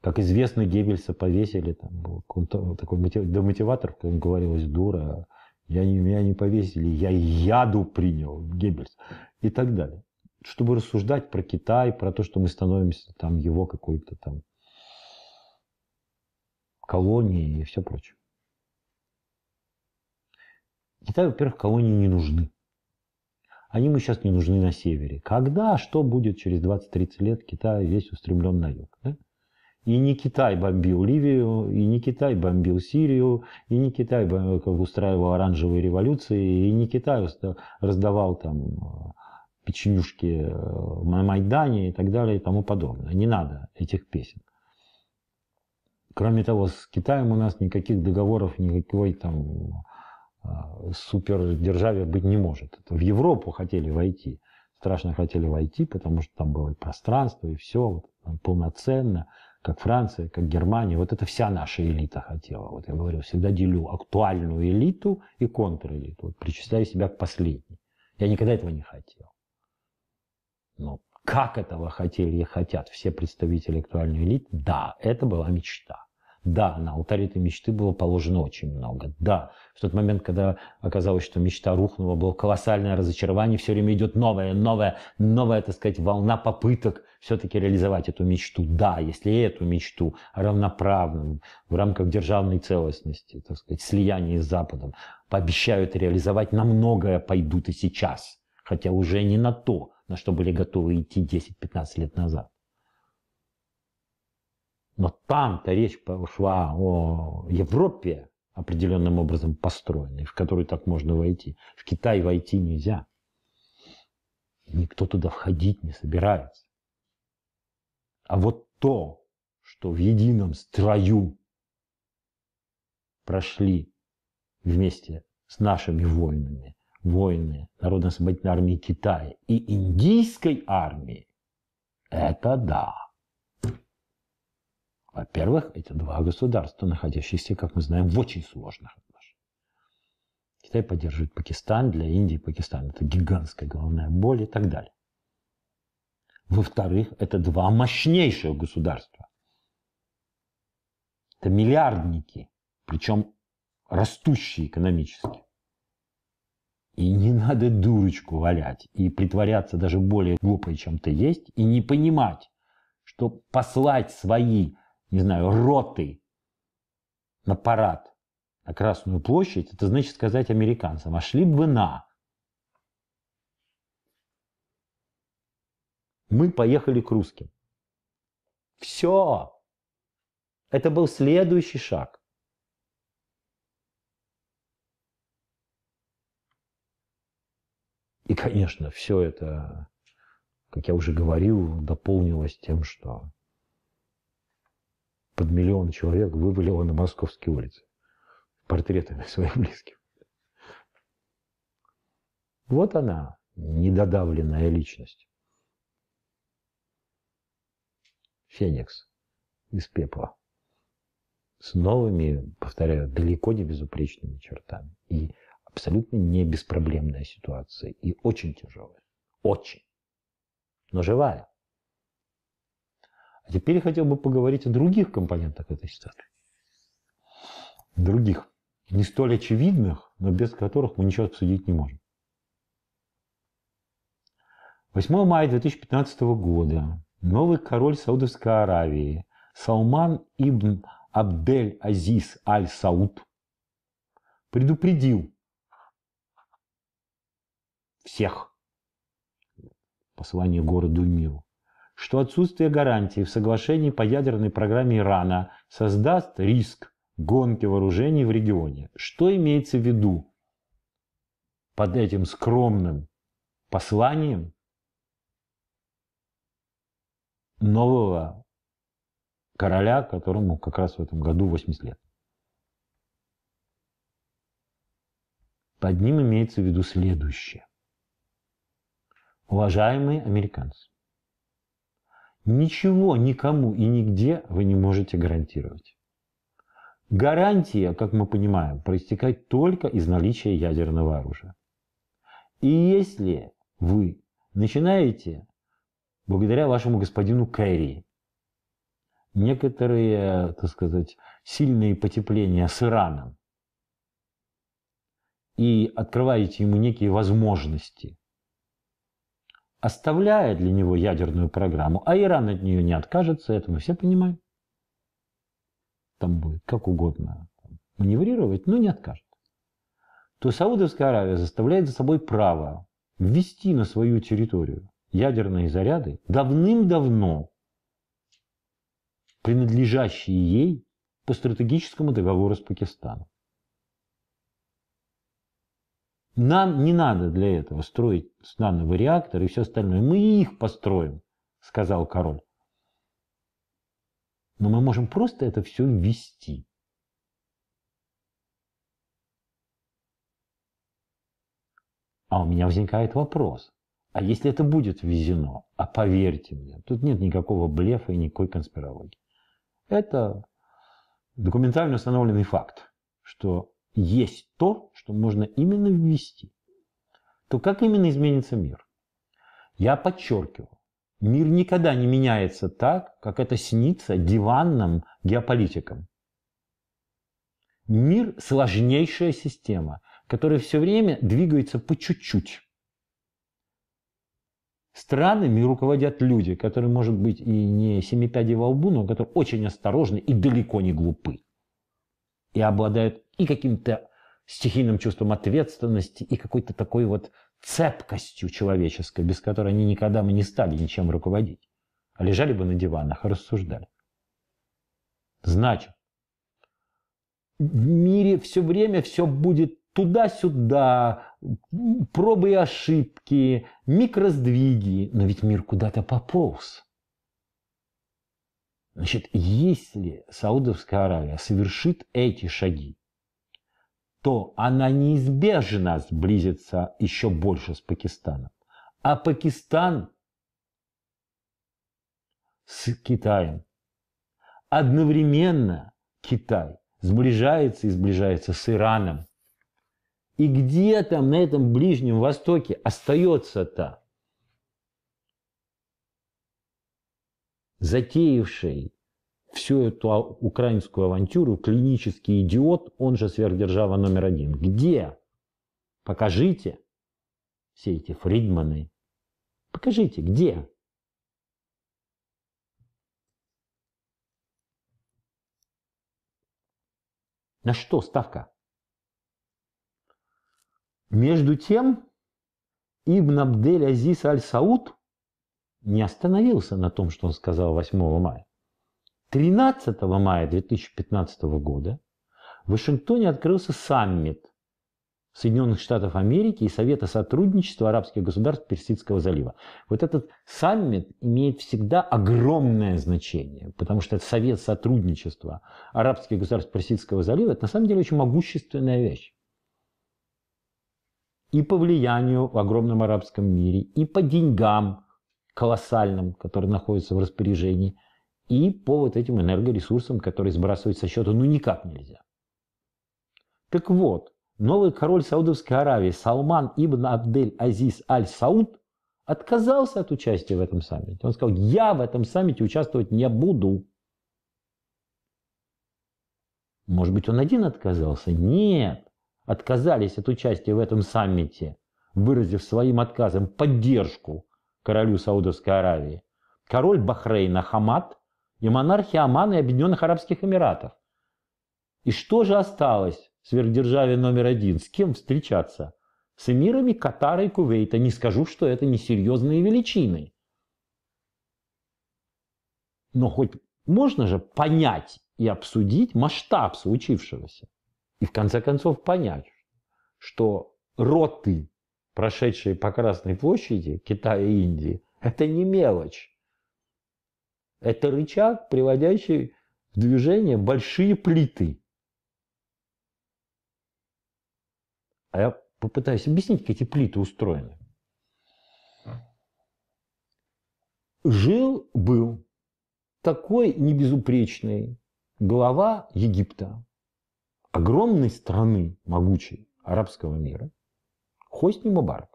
Как известно, Геббельса повесили, там был такой демотиватор, он говорилось, дура, я не, меня не повесили, я яду принял, Геббельс, и так далее. Чтобы рассуждать про Китай, про то, что мы становимся там его какой-то там колонией и все прочее. Китай, во-первых, колонии не нужны. Они ему сейчас не нужны на севере. Когда, что будет через 20-30 лет, Китай весь устремлен на юг. Да? И не Китай бомбил Ливию, и не Китай бомбил Сирию, и не Китай устраивал оранжевые революции, и не Китай раздавал там э, печенюшки э, на Майдане и так далее и тому подобное. Не надо этих песен. Кроме того, с Китаем у нас никаких договоров, никакой там а, супердержаве быть не может. Это в Европу хотели войти. Страшно хотели войти, потому что там было и пространство, и все вот, полноценно, как Франция, как Германия. Вот это вся наша элита хотела. Вот я говорю, всегда делю актуальную элиту и контрэлиту. Вот, причисляю себя к последней. Я никогда этого не хотел. Но как этого хотели и хотят все представители актуальной элиты, да, это была мечта. Да, на алтарь этой мечты было положено очень много. Да, в тот момент, когда оказалось, что мечта рухнула, было колоссальное разочарование. Все время идет новая, новая, новая, так сказать, волна попыток все-таки реализовать эту мечту. Да, если эту мечту равноправным в рамках державной целостности, так сказать, слияния с Западом, пообещают реализовать, на многое пойдут и сейчас. Хотя уже не на то, на что были готовы идти 10-15 лет назад. Но там-то речь шла о Европе определенным образом построенной, в которую так можно войти. В Китай войти нельзя. Никто туда входить не собирается. А вот то, что в едином строю прошли вместе с нашими воинами, воины Народно-освободительной армии Китая и индийской армии, это да. Во-первых, это два государства, находящихся, как мы знаем, в очень сложных отношениях. Китай поддерживает Пакистан, для Индии Пакистан это гигантская головная боль и так далее. Во-вторых, это два мощнейших государства. Это миллиардники, причем растущие экономически. И не надо дурочку валять и притворяться даже более глупой, чем ты есть, и не понимать, что послать свои не знаю, роты на парад на Красную площадь, это значит сказать американцам, а шли бы вы на. Мы поехали к русским. Все. Это был следующий шаг. И, конечно, все это, как я уже говорил, дополнилось тем, что под миллион человек вывалила на московские улицы портретами своих близких. Вот она, недодавленная личность. Феникс из пепла. С новыми, повторяю, далеко не безупречными чертами. И абсолютно не беспроблемная ситуация. И очень тяжелая. Очень. Но живая. А теперь я хотел бы поговорить о других компонентах этой ситуации. Других, не столь очевидных, но без которых мы ничего обсудить не можем. 8 мая 2015 года новый король Саудовской Аравии Салман ибн Абдель Азиз Аль Сауд предупредил всех послание городу и миру, что отсутствие гарантий в соглашении по ядерной программе Ирана создаст риск гонки вооружений в регионе. Что имеется в виду под этим скромным посланием нового короля, которому как раз в этом году 80 лет. Под ним имеется в виду следующее. Уважаемые американцы, Ничего никому и нигде вы не можете гарантировать. Гарантия, как мы понимаем, проистекает только из наличия ядерного оружия. И если вы начинаете, благодаря вашему господину Кэрри, некоторые, так сказать, сильные потепления с Ираном, и открываете ему некие возможности оставляя для него ядерную программу, а Иран от нее не откажется, это мы все понимаем. Там будет как угодно маневрировать, но не откажет. То Саудовская Аравия заставляет за собой право ввести на свою территорию ядерные заряды, давным-давно принадлежащие ей по стратегическому договору с Пакистаном. Нам не надо для этого строить нановый реакторы и все остальное. Мы их построим, сказал король. Но мы можем просто это все ввести. А у меня возникает вопрос. А если это будет ввезено? А поверьте мне, тут нет никакого блефа и никакой конспирологии. Это документально установленный факт, что есть то, что можно именно ввести, то как именно изменится мир? Я подчеркиваю, мир никогда не меняется так, как это снится диванным геополитикам. Мир – сложнейшая система, которая все время двигается по чуть-чуть. Странами руководят люди, которые, может быть, и не семипяди во лбу, но которые очень осторожны и далеко не глупы и обладают и каким-то стихийным чувством ответственности, и какой-то такой вот цепкостью человеческой, без которой они никогда бы не стали ничем руководить, а лежали бы на диванах и рассуждали. Значит, в мире все время все будет туда-сюда, пробы и ошибки, микросдвиги, но ведь мир куда-то пополз. Значит, если Саудовская Аравия совершит эти шаги, то она неизбежно сблизится еще больше с Пакистаном. А Пакистан с Китаем. Одновременно Китай сближается и сближается с Ираном. И где там на этом Ближнем Востоке остается-то затеявший всю эту украинскую авантюру, клинический идиот, он же сверхдержава номер один. Где? Покажите все эти Фридманы. Покажите, где? На что ставка? Между тем, Ибн Абдель Азиз Аль-Сауд не остановился на том, что он сказал 8 мая. 13 мая 2015 года в Вашингтоне открылся саммит Соединенных Штатов Америки и Совета сотрудничества арабских государств Персидского залива. Вот этот саммит имеет всегда огромное значение, потому что Совет сотрудничества арабских государств Персидского залива – это на самом деле очень могущественная вещь и по влиянию в огромном арабском мире, и по деньгам, колоссальным, который находится в распоряжении, и по вот этим энергоресурсам, которые сбрасывать со счета ну никак нельзя. Так вот, новый король Саудовской Аравии Салман ибн Абдель Азиз Аль Сауд отказался от участия в этом саммите. Он сказал, я в этом саммите участвовать не буду. Может быть, он один отказался? Нет. Отказались от участия в этом саммите, выразив своим отказом поддержку королю Саудовской Аравии, король Бахрейна Хамад и монархия Омана и Объединенных Арабских Эмиратов. И что же осталось сверхдержаве номер один? С кем встречаться? С эмирами Катара и Кувейта. Не скажу, что это несерьезные величины. Но хоть можно же понять и обсудить масштаб случившегося. И в конце концов понять, что роты прошедшие по Красной площади Китая и Индии, это не мелочь. Это рычаг, приводящий в движение большие плиты. А я попытаюсь объяснить, как эти плиты устроены. Жил, был такой небезупречный глава Египта, огромной страны, могучей арабского мира, Хосни Мубарак.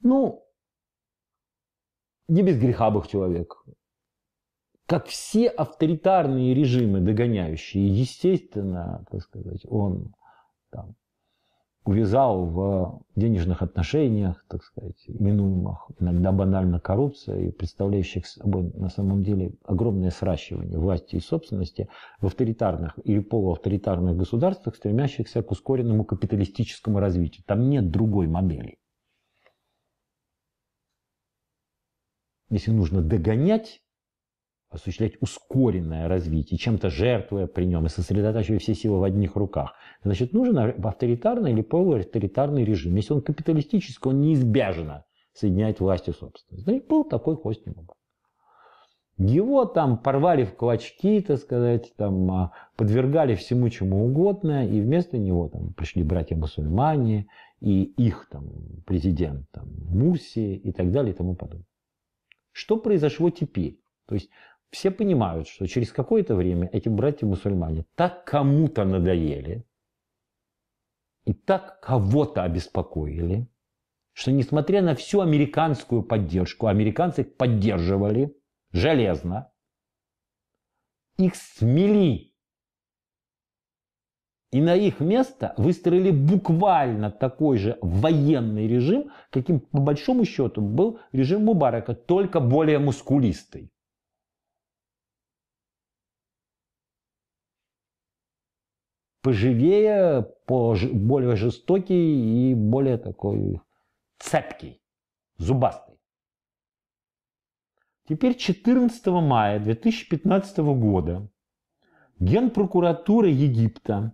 Ну, не без греха был человек. Как все авторитарные режимы, догоняющие, естественно, так сказать, он там, увязал в денежных отношениях, так сказать, именуемых иногда банально коррупция и представляющих собой на самом деле огромное сращивание власти и собственности в авторитарных или полуавторитарных государствах, стремящихся к ускоренному капиталистическому развитию. Там нет другой модели. Если нужно догонять осуществлять ускоренное развитие, чем-то жертвуя при нем и сосредотачивая все силы в одних руках. Значит, нужен авторитарный или полуавторитарный режим. Если он капиталистический, он неизбежно соединяет власть и собственность. Значит, был такой Хостингов. Его там порвали в клочки, так сказать, там а, подвергали всему чему угодно, и вместо него там пришли братья-мусульмане и их там президент там, Мурсии и так далее и тому подобное. Что произошло теперь? То есть все понимают, что через какое-то время эти братья-мусульмане так кому-то надоели и так кого-то обеспокоили, что несмотря на всю американскую поддержку, американцы поддерживали железно, их смели. И на их место выстроили буквально такой же военный режим, каким по большому счету был режим Мубарака, только более мускулистый. поживее, по более жестокий и более такой цепкий, зубастый. Теперь 14 мая 2015 года Генпрокуратура Египта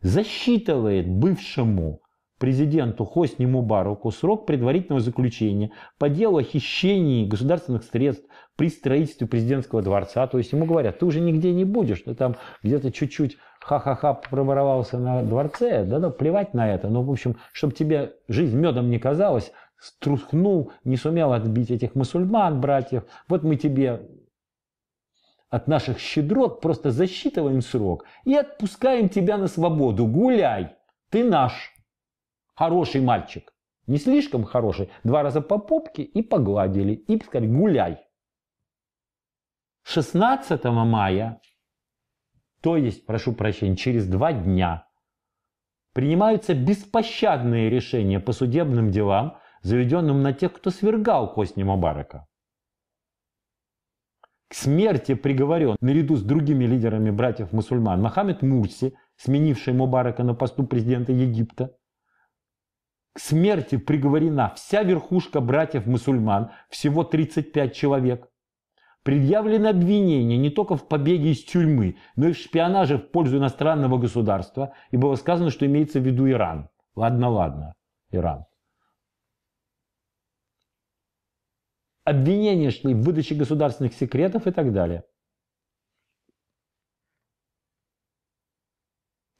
засчитывает бывшему президенту Хосни Мубараку срок предварительного заключения по делу о хищении государственных средств при строительстве президентского дворца. То есть ему говорят, ты уже нигде не будешь, ты там где-то чуть-чуть ха-ха-ха проворовался на дворце, да, да, плевать на это. но ну, в общем, чтобы тебе жизнь медом не казалась, струхнул, не сумел отбить этих мусульман, братьев. Вот мы тебе от наших щедрот просто засчитываем срок и отпускаем тебя на свободу. Гуляй, ты наш. Хороший мальчик. Не слишком хороший. Два раза по попке и погладили. И сказали, гуляй. 16 мая, то есть, прошу прощения, через два дня, принимаются беспощадные решения по судебным делам, заведенным на тех, кто свергал Косни Мубарака. К смерти приговорен, наряду с другими лидерами братьев-мусульман, Мохаммед Мурси, сменивший Мубарака на посту президента Египта, к смерти приговорена вся верхушка братьев-мусульман, всего 35 человек. Предъявлено обвинение не только в побеге из тюрьмы, но и в шпионаже в пользу иностранного государства, и было сказано, что имеется в виду Иран. Ладно, ладно, Иран. Обвинения шли в выдаче государственных секретов и так далее.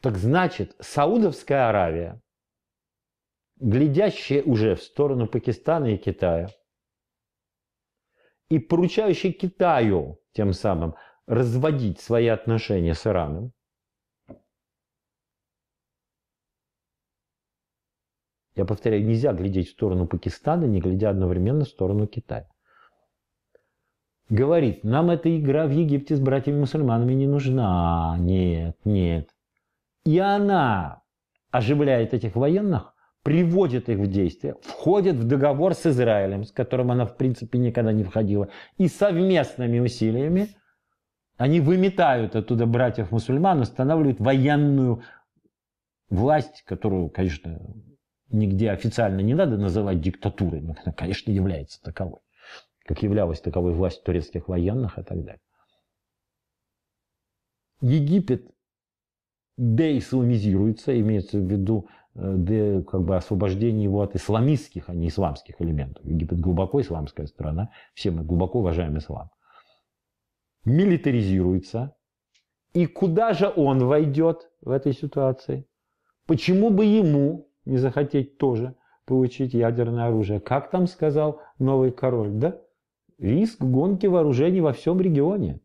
Так значит, Саудовская Аравия – глядящие уже в сторону Пакистана и Китая, и поручающие Китаю тем самым разводить свои отношения с Ираном. Я повторяю, нельзя глядеть в сторону Пакистана, не глядя одновременно в сторону Китая. Говорит, нам эта игра в Египте с братьями-мусульманами не нужна. Нет, нет. И она оживляет этих военных, приводит их в действие, входит в договор с Израилем, с которым она в принципе никогда не входила, и совместными усилиями они выметают оттуда братьев-мусульман, устанавливают военную власть, которую, конечно, нигде официально не надо называть диктатурой, но она, конечно, является таковой, как являлась таковой власть турецких военных и так далее. Египет деисламизируется, имеется в виду Э, как бы освобождение его от исламистских, а не исламских элементов. Египет глубоко исламская страна, все мы глубоко уважаем ислам. Милитаризируется. И куда же он войдет в этой ситуации? Почему бы ему не захотеть тоже получить ядерное оружие? Как там сказал новый король, да? Риск гонки вооружений во всем регионе.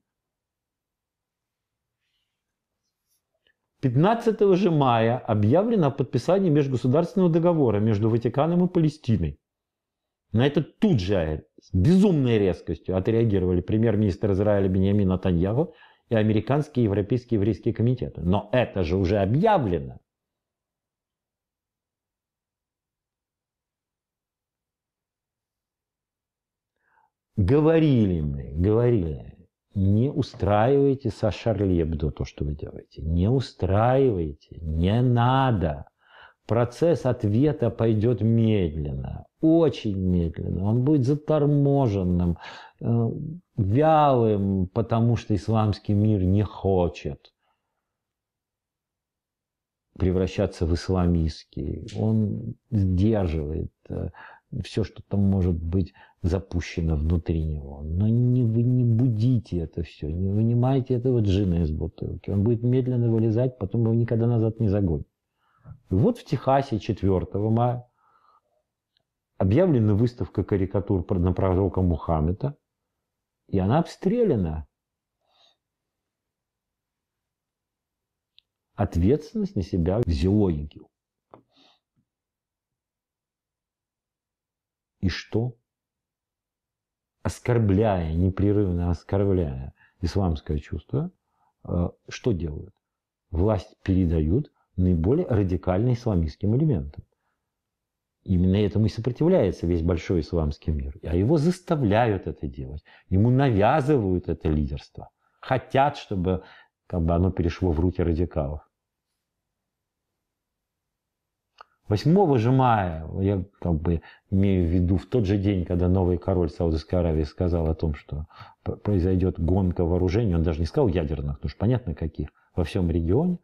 15 же мая объявлено о подписании межгосударственного договора между Ватиканом и Палестиной. На это тут же с безумной резкостью отреагировали премьер-министр Израиля Беньямин Натаньяху и американские, европейские, еврейские комитеты. Но это же уже объявлено. Говорили мы, говорили не устраиваете со Бдо то, что вы делаете. Не устраиваете. не надо. Процесс ответа пойдет медленно, очень медленно. Он будет заторможенным, э, вялым, потому что исламский мир не хочет превращаться в исламистский. Он сдерживает э, все, что там может быть запущено внутри него. Но не, вы не будите это все, не вынимайте этого джина из бутылки. Он будет медленно вылезать, потом его никогда назад не загонит. вот в Техасе 4 мая объявлена выставка карикатур на пророка Мухаммеда, и она обстреляна. Ответственность на себя взял ИГИЛ. И что? Оскорбляя, непрерывно оскорбляя исламское чувство, э, что делают? Власть передают наиболее радикально исламистским элементам. Именно этому и сопротивляется весь большой исламский мир. А его заставляют это делать. Ему навязывают это лидерство. Хотят, чтобы как бы, оно перешло в руки радикалов. 8 же мая, я как бы имею в виду в тот же день, когда новый король Саудовской Аравии сказал о том, что произойдет гонка вооружений, он даже не сказал ядерных, потому что понятно каких, во всем регионе,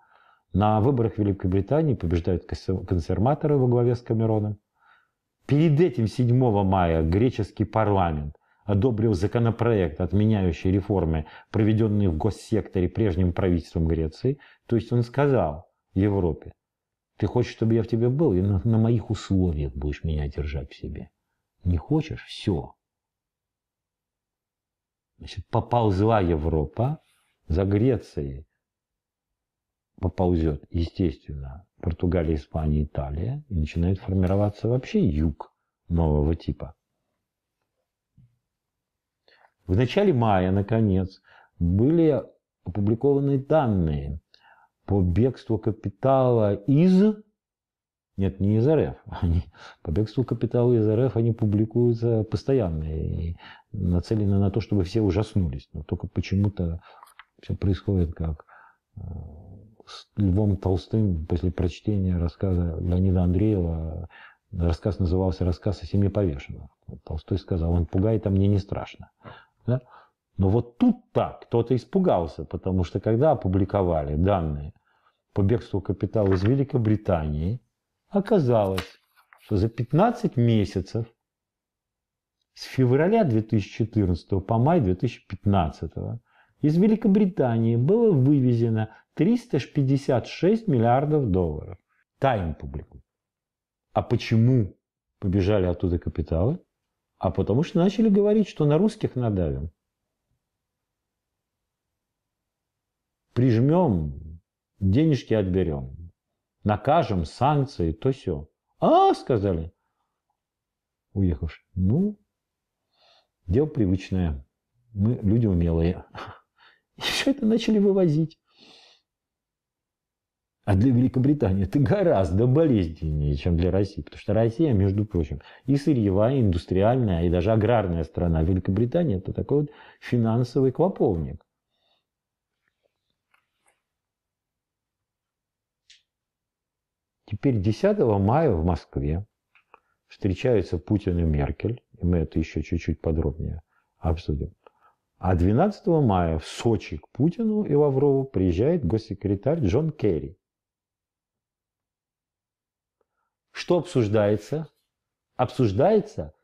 на выборах Великобритании побеждают консерваторы во главе с Камероном. Перед этим 7 мая греческий парламент одобрил законопроект, отменяющий реформы, проведенные в госсекторе прежним правительством Греции. То есть он сказал Европе, ты хочешь, чтобы я в тебе был? И на, на моих условиях будешь меня держать в себе. Не хочешь? Все. Значит, поползла Европа за Грецией. Поползет, естественно, Португалия, Испания, Италия. И начинает формироваться вообще юг нового типа. В начале мая, наконец, были опубликованы данные по бегству капитала из... Нет, не из РФ. Они, по бегству капитала из РФ они публикуются постоянно и нацелены на то, чтобы все ужаснулись. Но только почему-то все происходит как э, с Львом Толстым после прочтения рассказа Леонида Андреева. Рассказ назывался «Рассказ о семи повешенных». Толстой сказал, он пугает, а мне не страшно. Да? Но вот тут так кто-то испугался, потому что когда опубликовали данные по бегству капитала из Великобритании, оказалось, что за 15 месяцев с февраля 2014 по май 2015 из Великобритании было вывезено 356 миллиардов долларов. Тайм публикует. А почему побежали оттуда капиталы? А потому что начали говорить, что на русских надавим. прижмем, денежки отберем, накажем, санкции, то все. А, сказали, уехавшие. Ну, дело привычное. Мы люди умелые. И все это начали вывозить. А для Великобритании это гораздо болезненнее, чем для России. Потому что Россия, между прочим, и сырьевая, и индустриальная, и даже аграрная страна. Великобритания – это такой вот финансовый клоповник. Теперь 10 мая в Москве встречаются Путин и Меркель, и мы это еще чуть-чуть подробнее обсудим. А 12 мая в Сочи к Путину и Лаврову приезжает госсекретарь Джон Керри. Что обсуждается? Обсуждается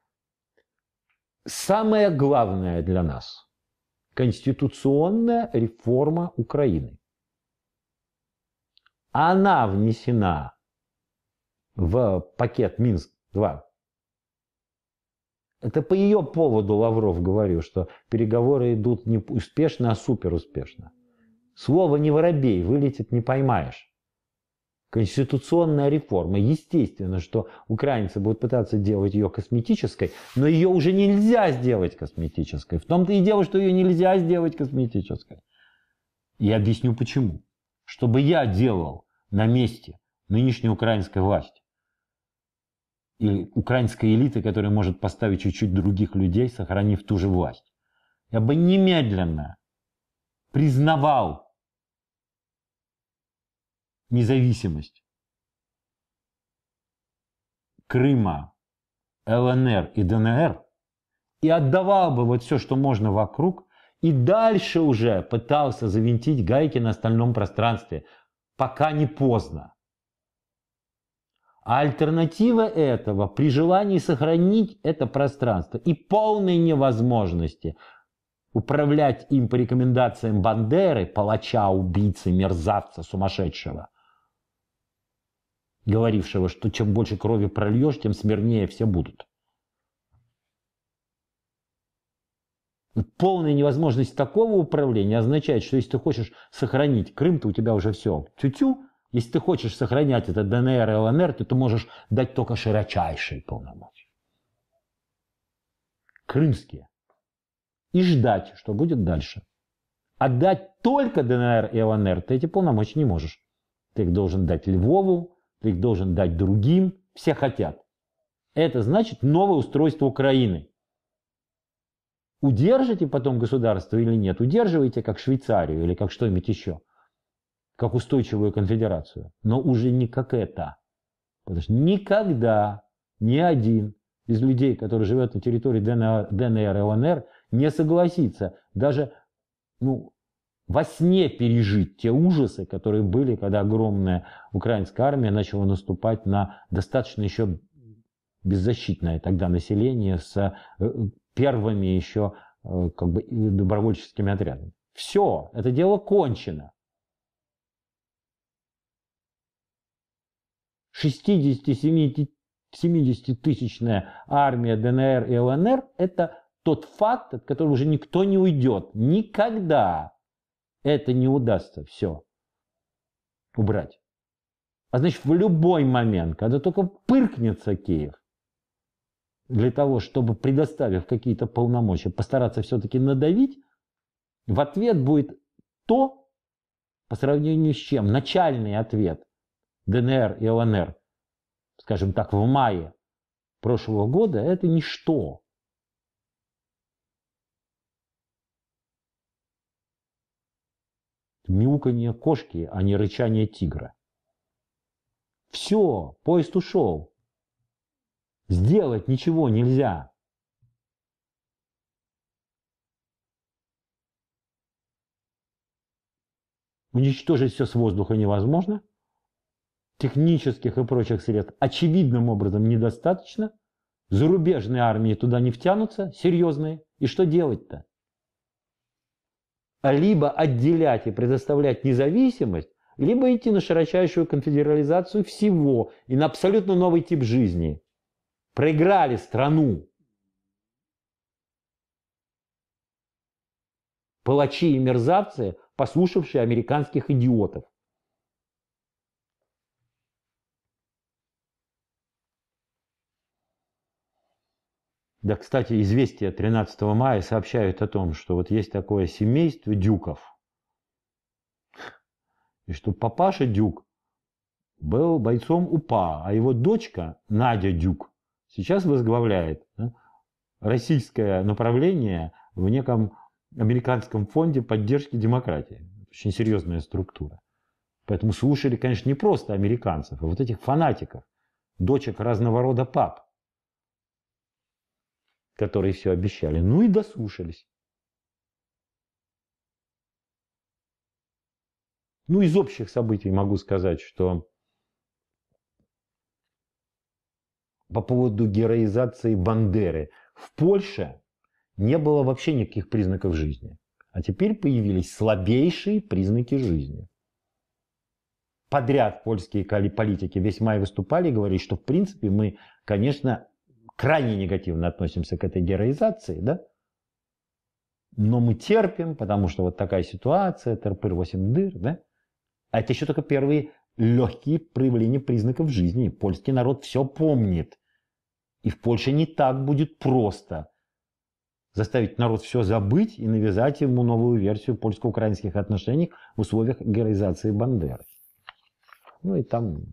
самое главное для нас – конституционная реформа Украины. Она внесена в пакет Минск-2. Это по ее поводу Лавров говорил, что переговоры идут не успешно, а суперуспешно. Слово «не воробей» вылетит не поймаешь. Конституционная реформа. Естественно, что украинцы будут пытаться делать ее косметической, но ее уже нельзя сделать косметической. В том-то и дело, что ее нельзя сделать косметической. Я объясню почему. Чтобы я делал на месте нынешней украинской власти и украинской элиты, которая может поставить чуть-чуть других людей, сохранив ту же власть. Я бы немедленно признавал независимость Крыма, ЛНР и ДНР и отдавал бы вот все, что можно вокруг, и дальше уже пытался завинтить гайки на остальном пространстве, пока не поздно. А альтернатива этого при желании сохранить это пространство и полной невозможности управлять им по рекомендациям Бандеры, палача, убийцы, мерзавца, сумасшедшего, говорившего, что чем больше крови прольешь, тем смирнее все будут. Полная невозможность такого управления означает, что если ты хочешь сохранить Крым, то у тебя уже все. Тю-тю, если ты хочешь сохранять это ДНР и ЛНР, то ты можешь дать только широчайшие полномочия. Крымские. И ждать, что будет дальше. Отдать только ДНР и ЛНР ты эти полномочия не можешь. Ты их должен дать Львову, ты их должен дать другим. Все хотят. Это значит новое устройство Украины. Удержите потом государство или нет? Удерживайте как Швейцарию или как что-нибудь еще как устойчивую конфедерацию, но уже не как это. Потому что никогда ни один из людей, который живет на территории ДНР, ДНР и ЛНР, не согласится даже ну, во сне пережить те ужасы, которые были, когда огромная украинская армия начала наступать на достаточно еще беззащитное тогда население с э, первыми еще э, как бы добровольческими отрядами. Все, это дело кончено. 60-70-тысячная армия ДНР и ЛНР – это тот факт, от которого уже никто не уйдет. Никогда это не удастся все убрать. А значит, в любой момент, когда только пыркнется Киев, для того, чтобы, предоставив какие-то полномочия, постараться все-таки надавить, в ответ будет то, по сравнению с чем, начальный ответ ДНР и ЛНР, скажем так, в мае прошлого года, это ничто. мяуканье кошки, а не рычание тигра. Все, поезд ушел. Сделать ничего нельзя. Уничтожить все с воздуха невозможно технических и прочих средств очевидным образом недостаточно, зарубежные армии туда не втянутся, серьезные, и что делать-то? А либо отделять и предоставлять независимость, либо идти на широчайшую конфедерализацию всего и на абсолютно новый тип жизни. Проиграли страну. Палачи и мерзавцы, послушавшие американских идиотов. Да, кстати, известия 13 мая сообщают о том, что вот есть такое семейство дюков. И что папаша Дюк был бойцом УПА, а его дочка Надя Дюк сейчас возглавляет российское направление в неком американском фонде поддержки демократии. Очень серьезная структура. Поэтому слушали, конечно, не просто американцев, а вот этих фанатиков, дочек разного рода пап которые все обещали. Ну и дослушались. Ну, из общих событий могу сказать, что по поводу героизации Бандеры. В Польше не было вообще никаких признаков жизни. А теперь появились слабейшие признаки жизни. Подряд польские политики весь май выступали и говорили, что в принципе мы, конечно, крайне негативно относимся к этой героизации, да? Но мы терпим, потому что вот такая ситуация, терпыр 8 дыр, да? А это еще только первые легкие проявления признаков жизни. Польский народ все помнит. И в Польше не так будет просто заставить народ все забыть и навязать ему новую версию польско-украинских отношений в условиях героизации Бандеры. Ну и там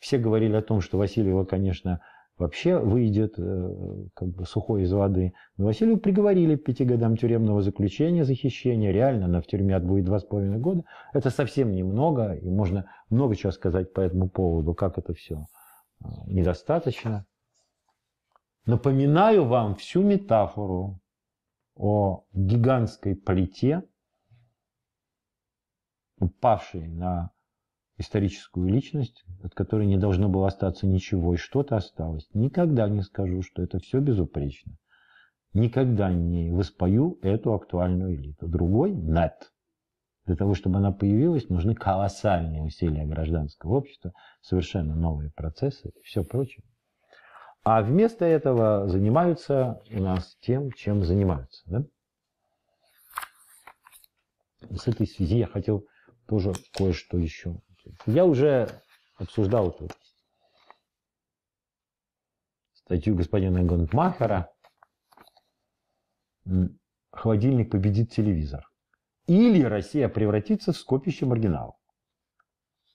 все говорили о том, что Васильева, конечно, вообще выйдет э, как бы сухой из воды. Но ну, Васильева приговорили к пяти годам тюремного заключения за хищение. Реально, она в тюрьме отбудет два с половиной года. Это совсем немного, и можно много чего сказать по этому поводу, как это все э, недостаточно. Напоминаю вам всю метафору о гигантской плите, упавшей на историческую личность, от которой не должно было остаться ничего, и что-то осталось. Никогда не скажу, что это все безупречно. Никогда не воспою эту актуальную элиту. Другой – нет. Для того, чтобы она появилась, нужны колоссальные усилия гражданского общества, совершенно новые процессы и все прочее. А вместо этого занимаются у нас тем, чем занимаются. Да? С этой связи я хотел тоже кое-что еще я уже обсуждал тут статью господина Гонтмахера «Холодильник победит телевизор». Или Россия превратится в скопище маргиналов.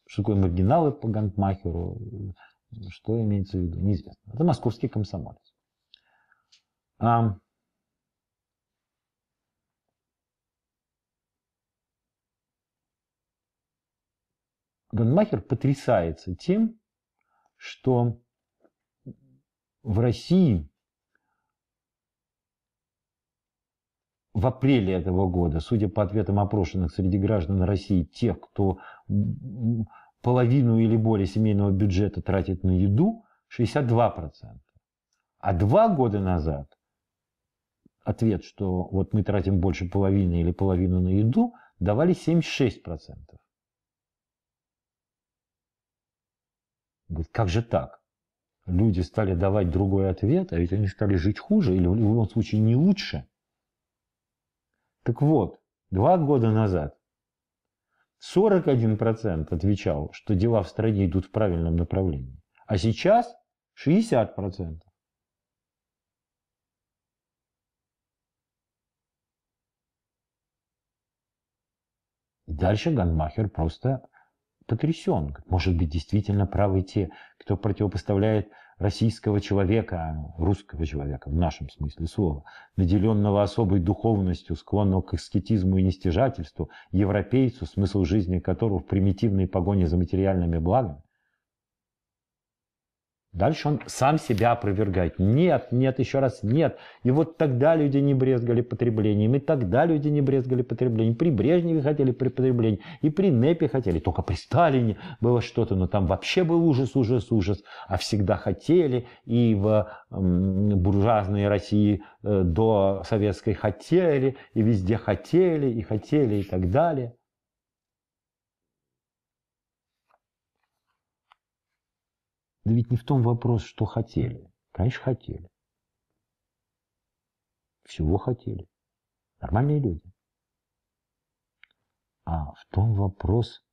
Что такое маргиналы по Гонтмахеру? Что имеется в виду? Неизвестно. Это московский комсомолец. Ганмахер потрясается тем, что в России в апреле этого года, судя по ответам опрошенных среди граждан России, тех, кто половину или более семейного бюджета тратит на еду, 62%. А два года назад ответ, что вот мы тратим больше половины или половину на еду, давали 76%. Говорит, как же так? Люди стали давать другой ответ, а ведь они стали жить хуже или в любом случае не лучше. Так вот, два года назад 41% отвечал, что дела в стране идут в правильном направлении, а сейчас 60%. И дальше Ганмахер просто потрясен. Может быть, действительно правы те, кто противопоставляет российского человека, а, русского человека, в нашем смысле слова, наделенного особой духовностью, склонного к эскетизму и нестяжательству, европейцу, смысл жизни которого в примитивной погоне за материальными благами, Дальше он сам себя опровергает. Нет, нет, еще раз, нет. И вот тогда люди не брезгали потреблением, и тогда люди не брезгали потреблением. При Брежневе хотели при потреблении, и при Непе хотели. Только при Сталине было что-то, но там вообще был ужас, ужас, ужас. А всегда хотели, и в буржуазной России э, до советской хотели, и везде хотели, и хотели, и так далее. Да ведь не в том вопрос, что хотели. Конечно, хотели. Всего хотели. Нормальные люди. А в том вопрос,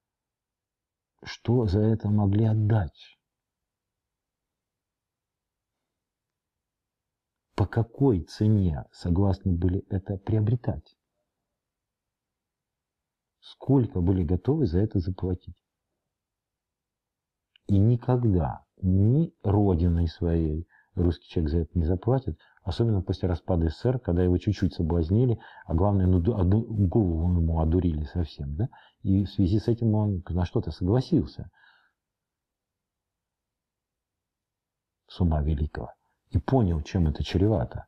что за это могли отдать. По какой цене согласны были это приобретать? Сколько были готовы за это заплатить? И никогда ни родиной своей русский человек за это не заплатит, особенно после распада СССР, когда его чуть-чуть соблазнили, а главное, ну, голову ему одурили совсем, да? И в связи с этим он на что-то согласился. С ума великого. И понял, чем это чревато.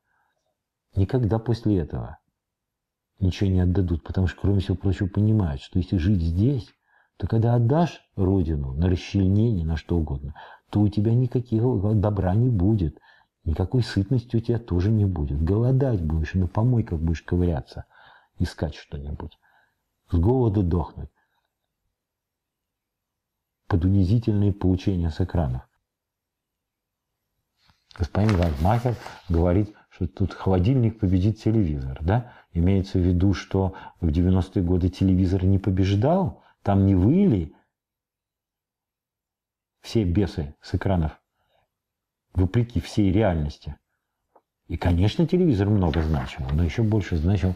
Никогда после этого ничего не отдадут, потому что, кроме всего прочего, понимают, что если жить здесь, то когда отдашь родину на расчленение, на что угодно, то у тебя никакого добра не будет. Никакой сытности у тебя тоже не будет. Голодать будешь, на помойках будешь ковыряться, искать что-нибудь. С голода дохнуть. Под унизительные получения с экранов. Господин Гальмахер говорит, что тут холодильник победит телевизор. Да? Имеется в виду, что в 90-е годы телевизор не побеждал, там не выли, все бесы с экранов, вопреки всей реальности. И, конечно, телевизор много значил, но еще больше значил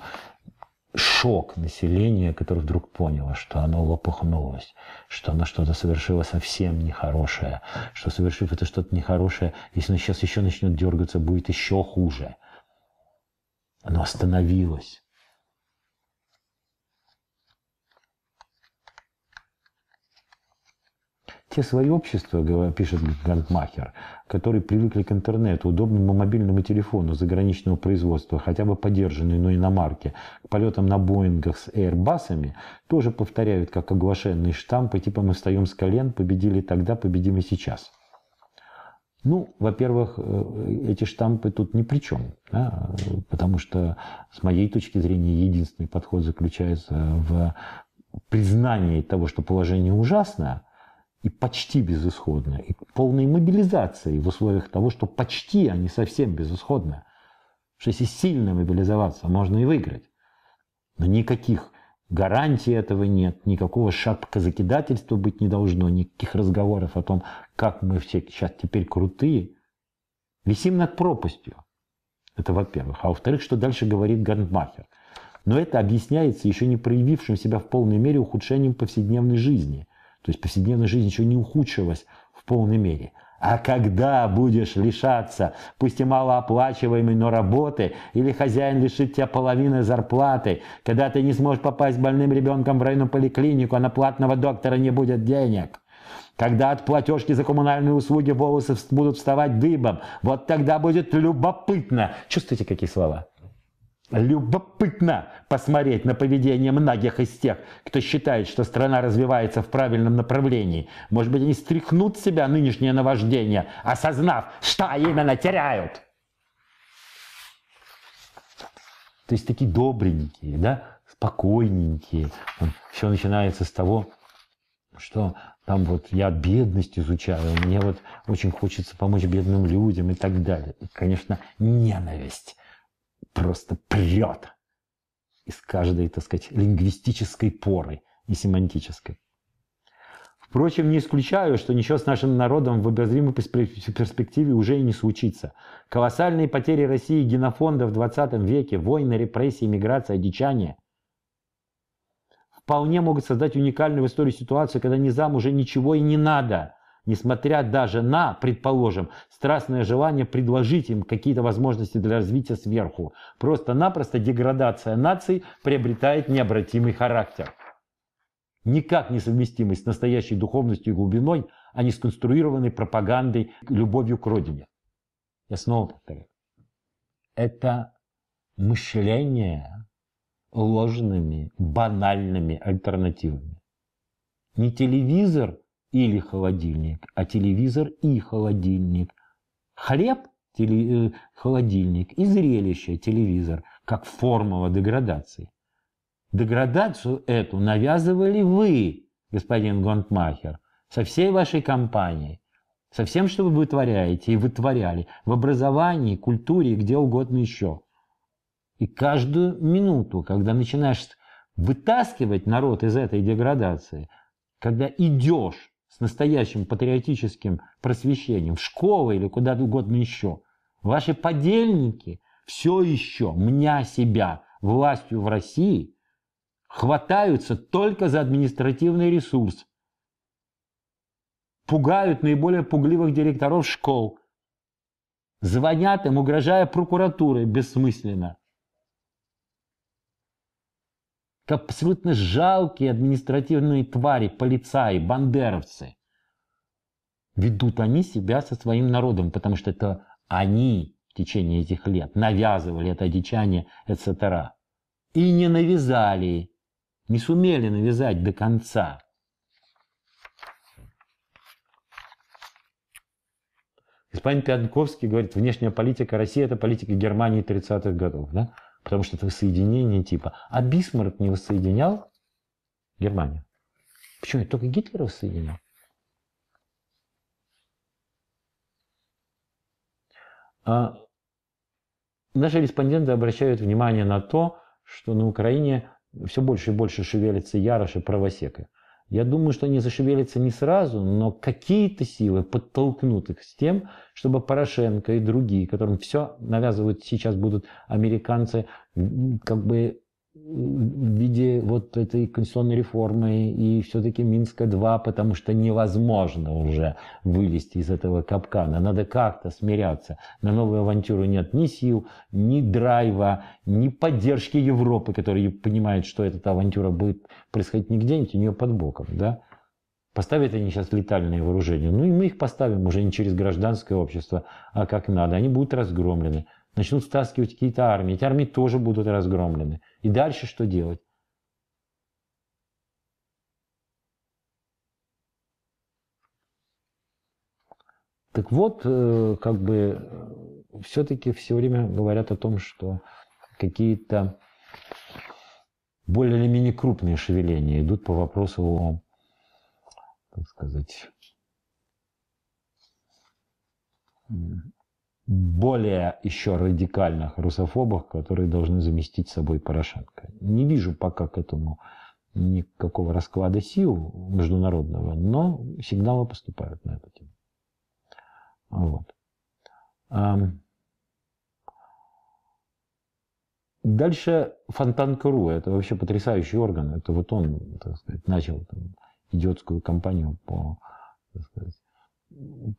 шок населения, которое вдруг поняло, что оно лопухнулось, что оно что-то совершило совсем нехорошее, что совершив это что-то нехорошее, если оно сейчас еще начнет дергаться, будет еще хуже. Оно остановилось. Те свои общества, пишет Гардмахер, которые привыкли к интернету, удобному мобильному телефону заграничного производства, хотя бы подержанной, но и иномарки, к полетам на Боингах с Airbus'ами, тоже повторяют, как оглашенные штамп, типа «мы встаем с колен, победили тогда, победим и сейчас». Ну, во-первых, э, эти штампы тут ни при чем, да? потому что, с моей точки зрения, единственный подход заключается в признании того, что положение ужасно, и почти безысходно, и полная мобилизация в условиях того, что почти, а не совсем безысходно. Что если сильно мобилизоваться, можно и выиграть. Но никаких гарантий этого нет, никакого шапка закидательства быть не должно, никаких разговоров о том, как мы все сейчас теперь крутые. Висим над пропастью. Это во-первых. А во-вторых, что дальше говорит Гандмахер. Но это объясняется еще не проявившим себя в полной мере ухудшением повседневной жизни. То есть повседневная жизнь еще не ухудшилась в полной мере. А когда будешь лишаться, пусть и малооплачиваемой, но работы, или хозяин лишит тебя половины зарплаты, когда ты не сможешь попасть больным ребенком в районную поликлинику, а на платного доктора не будет денег, когда от платежки за коммунальные услуги волосы будут вставать дыбом, вот тогда будет любопытно. Чувствуете, какие слова? Любопытно посмотреть на поведение многих из тех, кто считает, что страна развивается в правильном направлении. Может быть, они стряхнут с себя нынешнее наваждение, осознав, что именно теряют. То есть такие добренькие, да, спокойненькие. Все начинается с того, что там вот я бедность изучаю, мне вот очень хочется помочь бедным людям и так далее. И, конечно, ненависть просто прет из каждой, так сказать, лингвистической поры и семантической. Впрочем, не исключаю, что ничего с нашим народом в обозримой перспективе уже и не случится. Колоссальные потери России генофонда в 20 веке, войны, репрессии, миграция, одичание вполне могут создать уникальную в истории ситуацию, когда низам уже ничего и не надо – несмотря даже на, предположим, страстное желание предложить им какие-то возможности для развития сверху. Просто-напросто деградация наций приобретает необратимый характер. Никак не совместимый с настоящей духовностью и глубиной, а не сконструированной пропагандой, любовью к родине. Я снова повторяю. Это мышление ложными, банальными альтернативами. Не телевизор – или холодильник, а телевизор и холодильник. Хлеб – теле, э, холодильник и зрелище – телевизор, как формула деградации. Деградацию эту навязывали вы, господин Гонтмахер, со всей вашей компанией, со всем, что вы вытворяете и вытворяли в образовании, культуре где угодно еще. И каждую минуту, когда начинаешь вытаскивать народ из этой деградации, когда идешь с настоящим патриотическим просвещением в школы или куда угодно еще. Ваши подельники все еще, меня себя, властью в России, хватаются только за административный ресурс, пугают наиболее пугливых директоров школ, звонят им, угрожая прокуратурой бессмысленно, абсолютно жалкие административные твари, полицаи, бандеровцы. Ведут они себя со своим народом, потому что это они в течение этих лет навязывали это одичание, etc. И не навязали, не сумели навязать до конца. Господин Пятниковский говорит, внешняя политика России – это политика Германии 30-х годов. Да? потому что это воссоединение типа. А Бисмарк не воссоединял Германию. Почему? Только Гитлер воссоединял. А наши респонденты обращают внимание на то, что на Украине все больше и больше шевелятся яроши правосекой. Я думаю, что они зашевелятся не сразу, но какие-то силы подтолкнут их с тем, чтобы Порошенко и другие, которым все навязывают сейчас будут американцы, как бы в виде вот этой конституционной реформы и все-таки Минска-2, потому что невозможно уже вылезти из этого капкана. Надо как-то смиряться. На новую авантюру нет ни сил, ни драйва, ни поддержки Европы, которая понимает, что эта авантюра будет происходить не где-нибудь, у нее под боком. Да? Поставят они сейчас летальные вооружения. Ну и мы их поставим уже не через гражданское общество, а как надо. Они будут разгромлены начнут стаскивать какие-то армии. Эти армии тоже будут разгромлены. И дальше что делать? Так вот, э, как бы э, все-таки все время говорят о том, что какие-то более или менее крупные шевеления идут по вопросу о, так сказать, более еще радикальных русофобах, которые должны заместить собой Порошенко. Не вижу пока к этому никакого расклада сил международного, но сигналы поступают на эту тему. Вот. Дальше Фонтанка.ру, это вообще потрясающий орган, это вот он, так сказать, начал там, идиотскую кампанию по, так сказать,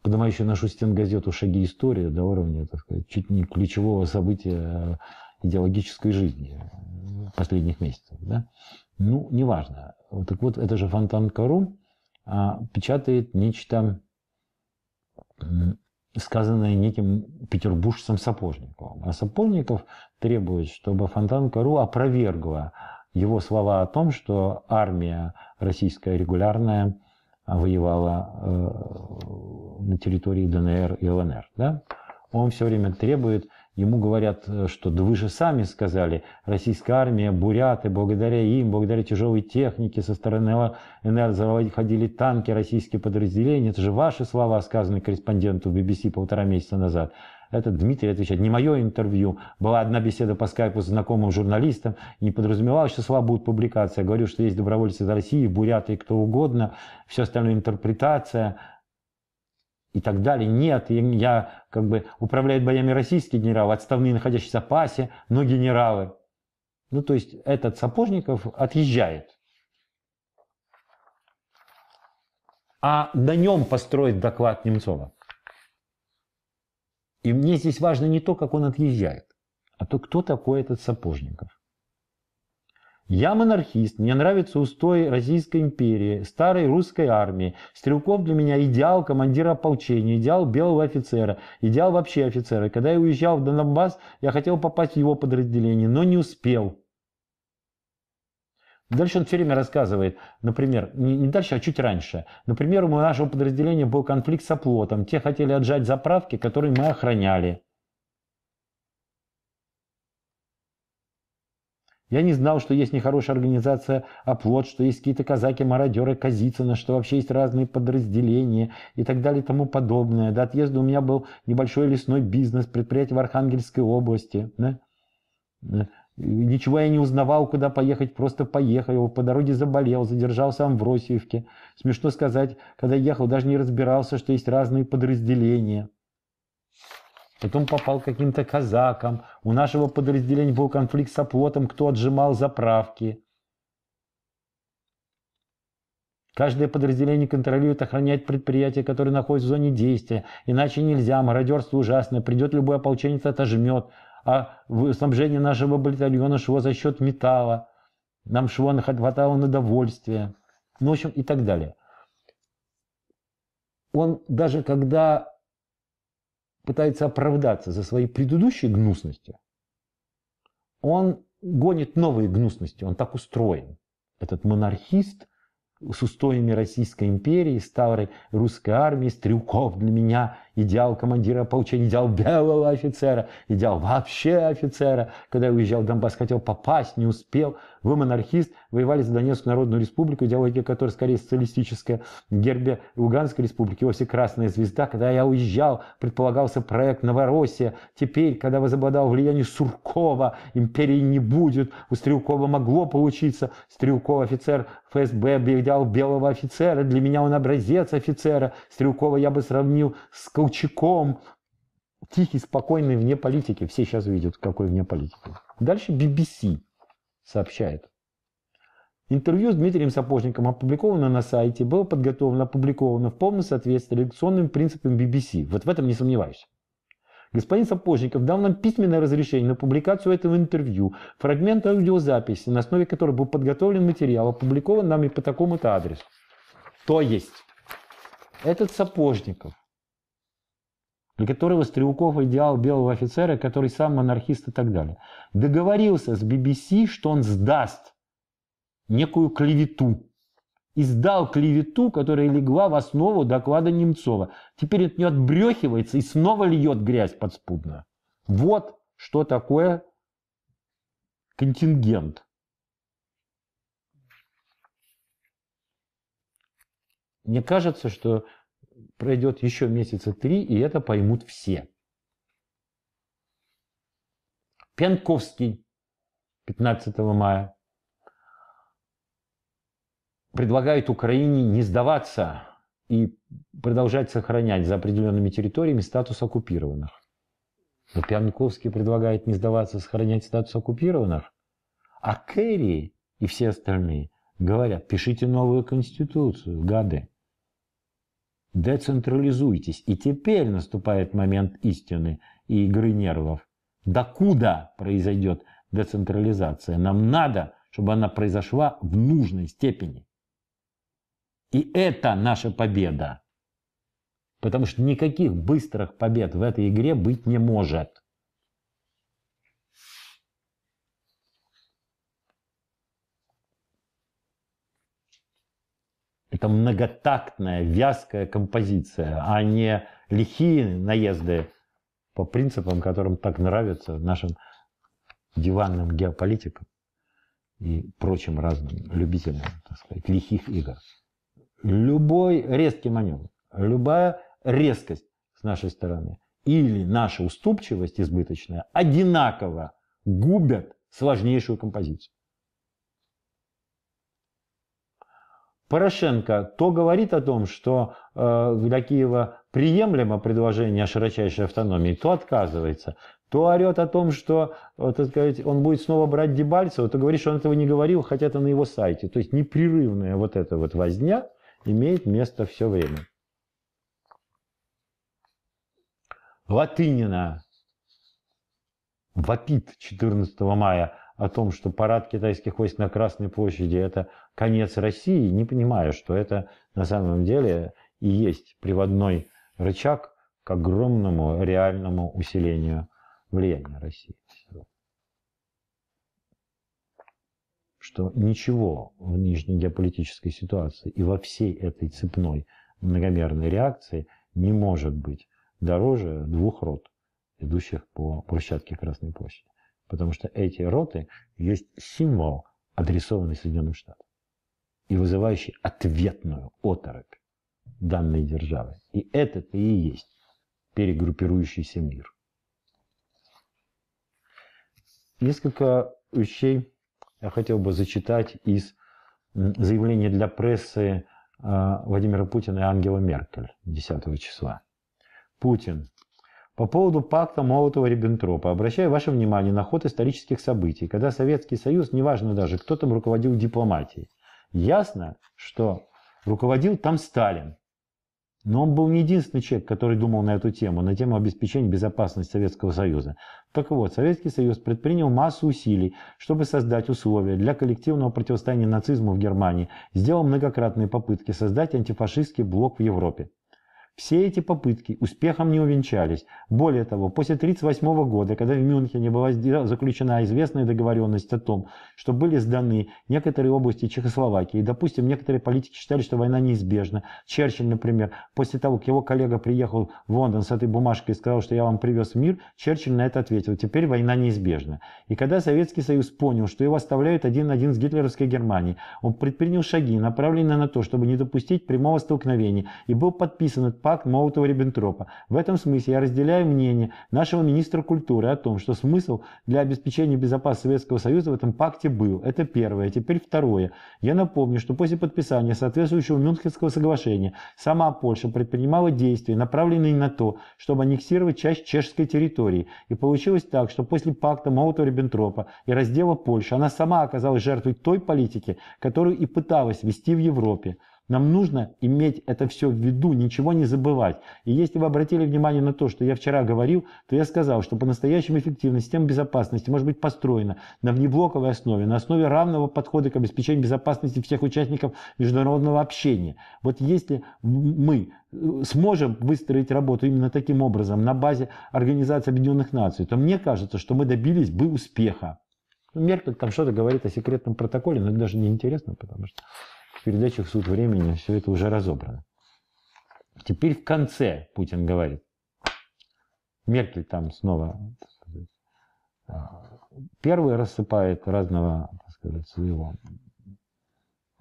поднимающую нашу стенгазету «Шаги истории» до уровня, так сказать, чуть не ключевого события э, идеологической жизни э, последних месяцев. Да? Ну, неважно. Так вот, это же Фонтан-Кару а, печатает нечто, сказанное неким петербуржцем Сапожниковым. А Сапожников требует, чтобы Фонтан-Кару опровергла его слова о том, что армия российская регулярная – воевала э, на территории ДНР и ЛНР. Да? Он все время требует, ему говорят, э, что да вы же сами сказали, российская армия, буряты, благодаря им, благодаря тяжелой технике со стороны ЛНР заходили танки, российские подразделения, это же ваши слова, сказанные корреспонденту BBC полтора месяца назад. Это Дмитрий отвечает, не мое интервью. Была одна беседа по скайпу с знакомым журналистом, не подразумевалось, что слова будут публикация. говорю, что есть добровольцы из России, буряты и кто угодно, все остальное интерпретация и так далее. Нет, я как бы управляю боями российские генералы, отставные, находящиеся в запасе, но генералы. Ну, то есть этот Сапожников отъезжает. А на нем построить доклад Немцова. И мне здесь важно не то, как он отъезжает, а то, кто такой этот Сапожников. Я монархист, мне нравится устой Российской империи, старой русской армии. Стрелков для меня идеал командира ополчения, идеал белого офицера, идеал вообще офицера. Когда я уезжал в Донбасс, я хотел попасть в его подразделение, но не успел. Дальше он все время рассказывает, например, не, дальше, а чуть раньше. Например, у нашего подразделения был конфликт с оплотом. Те хотели отжать заправки, которые мы охраняли. Я не знал, что есть нехорошая организация «Оплот», что есть какие-то казаки-мародеры Казицына, что вообще есть разные подразделения и так далее и тому подобное. До отъезда у меня был небольшой лесной бизнес, предприятие в Архангельской области. Да? Ничего я не узнавал, куда поехать, просто поехал. По дороге заболел, задержался в Амвросиевке. Смешно сказать, когда ехал, даже не разбирался, что есть разные подразделения. Потом попал к каким-то казакам. У нашего подразделения был конфликт с оплотом, кто отжимал заправки. Каждое подразделение контролирует, охраняет предприятия, которые находятся в зоне действия. Иначе нельзя, мародерство ужасное. Придет любой ополченец, отожмет а снабжение нашего батальона шло за счет металла, нам шло, хватало на довольствие, ну, в общем, и так далее. Он даже когда пытается оправдаться за свои предыдущие гнусности, он гонит новые гнусности, он так устроен. Этот монархист с устоями Российской империи, старой русской армии, стрелков для меня идеал командира получения, идеал белого офицера, идеал вообще офицера. Когда я уезжал в Донбасс, хотел попасть, не успел. Вы монархист, воевали за Донецкую Народную Республику, идеология которой скорее социалистическая, гербе Луганской Республики, его все красная звезда. Когда я уезжал, предполагался проект Новороссия. Теперь, когда возобладал влияние Суркова, империи не будет. У Стрелкова могло получиться. Стрелков офицер ФСБ идеал белого офицера. Для меня он образец офицера. Стрелкова я бы сравнил с Колчаком. Тихий, спокойный, вне политики. Все сейчас видят, какой вне политики. Дальше BBC сообщает. Интервью с Дмитрием Сапожником опубликовано на сайте, было подготовлено, опубликовано в полном соответствии с редакционным принципам BBC. Вот в этом не сомневаюсь. Господин Сапожников дал нам письменное разрешение на публикацию этого интервью, фрагмент аудиозаписи, на основе которой был подготовлен материал, опубликован нами по такому-то адресу. То есть, этот Сапожников для которого Стрелков идеал белого офицера, который сам монархист и так далее. Договорился с BBC, что он сдаст некую клевету. И сдал клевету, которая легла в основу доклада Немцова. Теперь от нее отбрехивается и снова льет грязь подспудно. Вот что такое контингент. Мне кажется, что пройдет еще месяца три, и это поймут все. Пенковский 15 мая предлагает Украине не сдаваться и продолжать сохранять за определенными территориями статус оккупированных. Но Пенковский предлагает не сдаваться, сохранять статус оккупированных. А Керри и все остальные говорят, пишите новую конституцию, гады. Децентрализуйтесь. И теперь наступает момент истины и игры нервов. Докуда произойдет децентрализация? Нам надо, чтобы она произошла в нужной степени. И это наша победа. Потому что никаких быстрых побед в этой игре быть не может. это многотактная, вязкая композиция, а не лихие наезды по принципам, которым так нравятся нашим диванным геополитикам и прочим разным любителям, так сказать, лихих игр. Любой резкий маневр, любая резкость с нашей стороны или наша уступчивость избыточная одинаково губят сложнейшую композицию. Порошенко, то говорит о том, что для э, Киева приемлемо предложение о широчайшей автономии, то отказывается. То орет о том, что э, так сказать, он будет снова брать Дебальцева, то говорит, что он этого не говорил, хотя это на его сайте. То есть непрерывная вот эта вот возня имеет место все время. Латынина вопит 14 мая о том, что парад китайских войск на Красной площади – это конец России, не понимая, что это на самом деле и есть приводной рычаг к огромному реальному усилению влияния России. Что ничего в нижней геополитической ситуации и во всей этой цепной многомерной реакции не может быть дороже двух рот, идущих по площадке Красной площади потому что эти роты есть символ, адресованный Соединенным Штатам и вызывающий ответную оторопь данной державы. И это и есть перегруппирующийся мир. Несколько вещей я хотел бы зачитать из заявления для прессы а, Владимира Путина и Ангела Меркель 10 числа. Путин. По поводу пакта Молотова-Риббентропа обращаю ваше внимание на ход исторических событий, когда Советский Союз, неважно даже, кто там руководил дипломатией, ясно, что руководил там Сталин. Но он был не единственный человек, который думал на эту тему, на тему обеспечения безопасности Советского Союза. Так вот, Советский Союз предпринял массу усилий, чтобы создать условия для коллективного противостояния нацизму в Германии, сделал многократные попытки создать антифашистский блок в Европе. Все эти попытки успехом не увенчались. Более того, после 1938 года, когда в Мюнхене была заключена известная договоренность о том, что были сданы некоторые области Чехословакии, допустим, некоторые политики считали, что война неизбежна. Черчилль, например, после того, как его коллега приехал в Лондон с этой бумажкой и сказал, что я вам привез мир, Черчилль на это ответил, теперь война неизбежна. И когда Советский Союз понял, что его оставляют один на один с гитлеровской Германией, он предпринял шаги, направленные на то, чтобы не допустить прямого столкновения, и был подписан этот пакт Молотова-Риббентропа. В этом смысле я разделяю мнение нашего министра культуры о том, что смысл для обеспечения безопасности Советского Союза в этом пакте был. Это первое. Теперь второе. Я напомню, что после подписания соответствующего Мюнхенского соглашения сама Польша предпринимала действия, направленные на то, чтобы аннексировать часть чешской территории. И получилось так, что после пакта Молотова-Риббентропа и раздела Польши она сама оказалась жертвой той политики, которую и пыталась вести в Европе. Нам нужно иметь это все в виду, ничего не забывать. И если вы обратили внимание на то, что я вчера говорил, то я сказал, что по-настоящему эффективная система безопасности может быть построена на внеблоковой основе, на основе равного подхода к обеспечению безопасности всех участников международного общения. Вот если мы э, сможем выстроить работу именно таким образом на базе Организации Объединенных Наций, то мне кажется, что мы добились бы успеха. Меркель там что-то говорит о секретном протоколе, но это даже не интересно, потому что в передачах «Суд времени» все это уже разобрано. Теперь в конце Путин говорит. Меркель там снова а, первый рассыпает разного так сказать, своего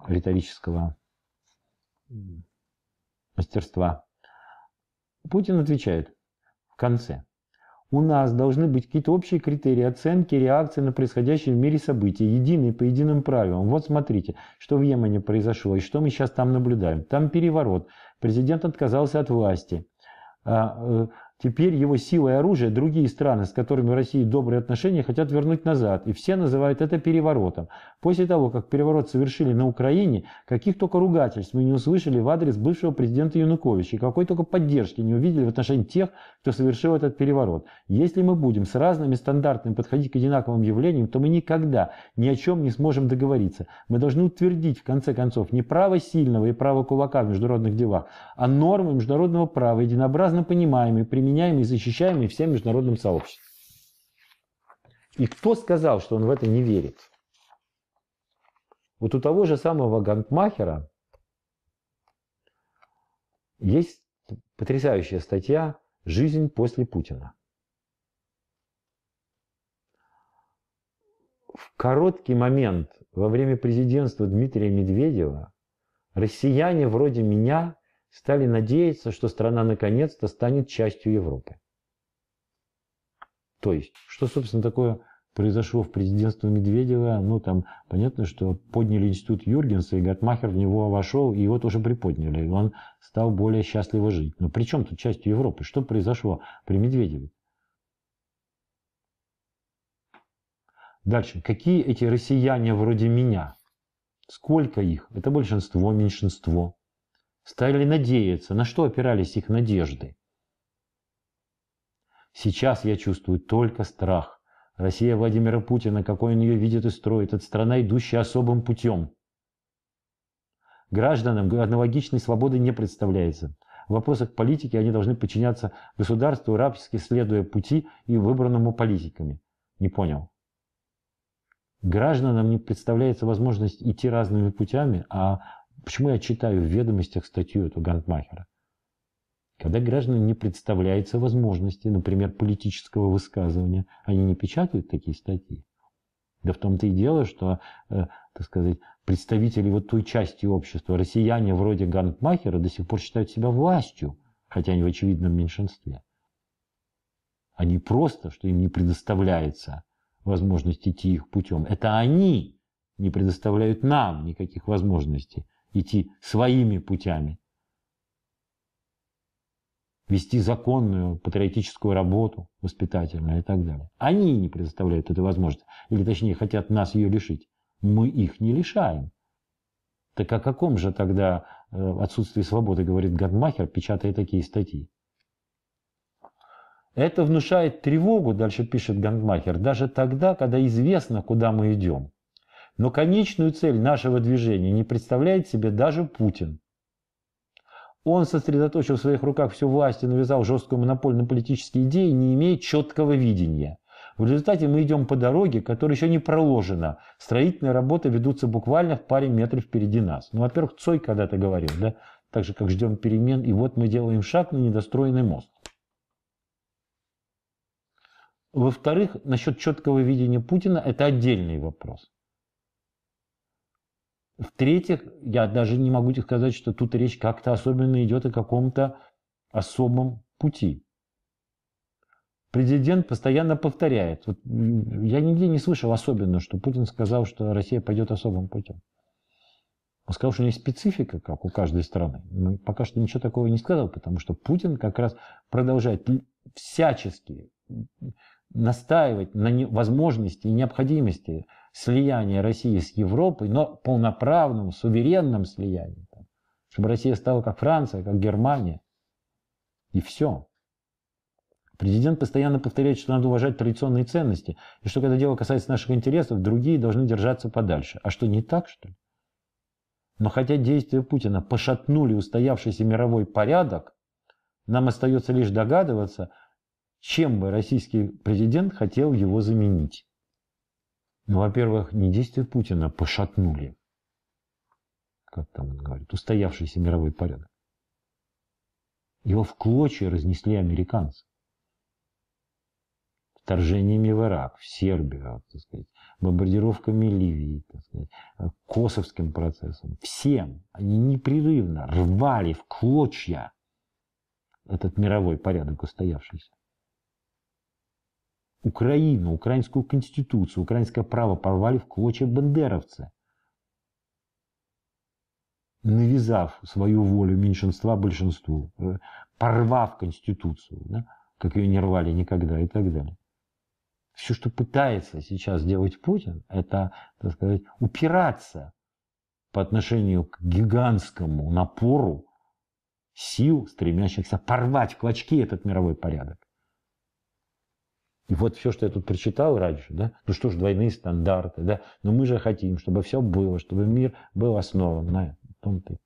риторического мастерства. Путин отвечает в конце – у нас должны быть какие-то общие критерии оценки реакции на происходящее в мире события, единые по единым правилам. Вот смотрите, что в Йемене произошло и что мы сейчас там наблюдаем. Там переворот, президент отказался от власти, а, э, Теперь его сила и оружие другие страны, с которыми у России добрые отношения, хотят вернуть назад, и все называют это переворотом. После того, как переворот совершили на Украине, каких только ругательств мы не услышали в адрес бывшего президента Януковича, и какой только поддержки не увидели в отношении тех, кто совершил этот переворот. Если мы будем с разными стандартами подходить к одинаковым явлениям, то мы никогда ни о чем не сможем договориться. Мы должны утвердить, в конце концов, не право сильного и право кулака в международных делах, а нормы международного права, единообразно понимаемые, применяемые вменяемый, защищаемый всем международным сообществом. И кто сказал, что он в это не верит? Вот у того же самого Гантмахера есть потрясающая статья «Жизнь после Путина». В короткий момент во время президентства Дмитрия Медведева россияне вроде меня стали надеяться, что страна наконец-то станет частью Европы. То есть, что, собственно, такое произошло в президентстве Медведева? Ну, там, понятно, что подняли институт Юргенса, и Гатмахер в него вошел, и его тоже приподняли, и он стал более счастливо жить. Но при чем тут частью Европы? Что произошло при Медведеве? Дальше. Какие эти россияне вроде меня? Сколько их? Это большинство, меньшинство стали надеяться. На что опирались их надежды? Сейчас я чувствую только страх. Россия Владимира Путина, какой он ее видит и строит, это страна, идущая особым путем. Гражданам аналогичной свободы не представляется. В вопросах политики они должны подчиняться государству, рабски следуя пути и выбранному политиками. Не понял. Гражданам не представляется возможность идти разными путями, а Почему я читаю в ведомостях статью эту Гантмахера? Когда гражданам не представляется возможности, например, политического высказывания, они не печатают такие статьи. Да в том-то и дело, что, э, так сказать, представители вот той части общества, россияне вроде Гантмахера, до сих пор считают себя властью, хотя они в очевидном меньшинстве. Они просто, что им не предоставляется возможность идти их путем. Это они не предоставляют нам никаких возможностей идти своими путями, вести законную патриотическую работу воспитательную и так далее. Они не предоставляют этой возможности, или точнее хотят нас ее лишить. Мы их не лишаем. Так о каком же тогда э, отсутствии свободы, говорит Гадмахер, печатая такие статьи? Это внушает тревогу, дальше пишет Гандмахер, даже тогда, когда известно, куда мы идем. Но конечную цель нашего движения не представляет себе даже Путин. Он сосредоточил в своих руках всю власть и навязал жесткую монополь на политические идеи, не имея четкого видения. В результате мы идем по дороге, которая еще не проложена. Строительные работы ведутся буквально в паре метров впереди нас. Ну, во-первых, Цой когда-то говорил, да? Так же, как ждем перемен, и вот мы делаем шаг на недостроенный мост. Во-вторых, насчет четкого видения Путина – это отдельный вопрос. В-третьих, я даже не могу тебе сказать, что тут речь как-то особенно идет о каком-то особом пути. Президент постоянно повторяет. Вот я нигде не слышал особенно, что Путин сказал, что Россия пойдет особым путем. Он сказал, что у нее специфика, как у каждой страны. Но ну, пока что ничего такого не сказал, потому что Путин как раз продолжает всячески настаивать на возможности и необходимости слияния России с Европой, но полноправном, суверенном слиянии. Чтобы Россия стала как Франция, как Германия. И все. Президент постоянно повторяет, что надо уважать традиционные ценности, и что когда дело касается наших интересов, другие должны держаться подальше. А что, не так, что ли? Но хотя действия Путина пошатнули устоявшийся мировой порядок, нам остается лишь догадываться, чем бы российский президент хотел его заменить. Ну, во-первых, не действия Путина пошатнули, как там он говорит, устоявшийся мировой порядок. Его в клочья разнесли американцы. Вторжениями в Ирак, в Сербию, так сказать, бомбардировками Ливии, так сказать, косовским процессом. Всем они непрерывно рвали в клочья этот мировой порядок устоявшийся. Украину, украинскую конституцию, украинское право порвали в клочья бандеровцы, навязав свою волю меньшинства большинству, э, порвав конституцию, да, как ее не рвали никогда и так далее. Все, что пытается сейчас делать Путин, это, так сказать, упираться по отношению к гигантскому напору сил, стремящихся порвать в клочки этот мировой порядок. И вот все, что я тут прочитал раньше, да, ну что ж, двойные стандарты, да, но ну мы же хотим, чтобы все было, чтобы мир был основан на том-то.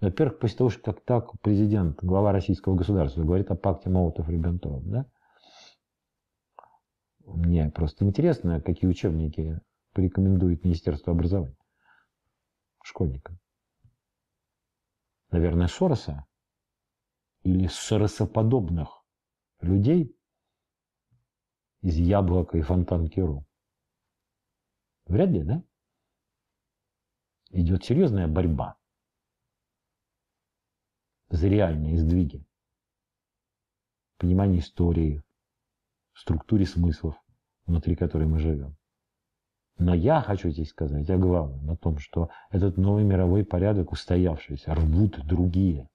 Во-первых, после того, как так президент, глава российского государства говорит о пакте Молотов-Риббентропа, да, мне просто интересно, какие учебники порекомендует Министерство образования школьникам. Наверное, Сороса или Соросоподобных людей, из яблока и фонтанки.ру? Вряд ли, да? Идет серьезная борьба за реальные сдвиги, понимание истории, в структуре смыслов, внутри которой мы живем. Но я хочу здесь сказать о главное на том, что этот новый мировой порядок устоявшийся рвут другие.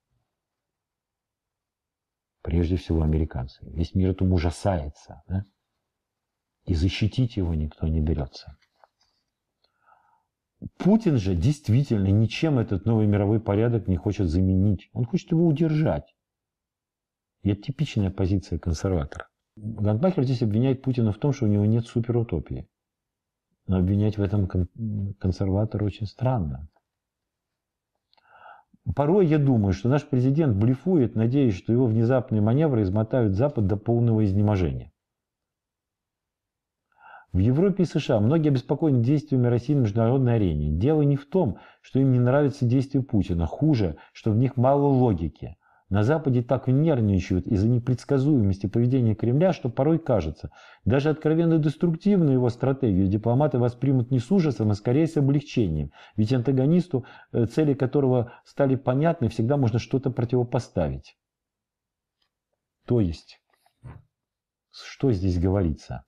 Прежде всего американцы. Весь мир этому ужасается. Да? и защитить его никто не берется. Путин же действительно ничем этот новый мировой порядок не хочет заменить. Он хочет его удержать. И это типичная позиция консерватора. Гандбахер здесь обвиняет Путина в том, что у него нет суперутопии. Но обвинять в этом консерватора очень странно. Порой я думаю, что наш президент блефует, надеясь, что его внезапные маневры измотают Запад до полного изнеможения. В Европе и США многие обеспокоены действиями России на международной арене. Дело не в том, что им не нравятся действия Путина. Хуже, что в них мало логики. На Западе так нервничают из-за непредсказуемости поведения Кремля, что порой кажется, даже откровенно деструктивную его стратегию дипломаты воспримут не с ужасом, а скорее с облегчением, ведь антагонисту, э, цели которого стали понятны, всегда можно что-то противопоставить. То есть, что здесь говорится?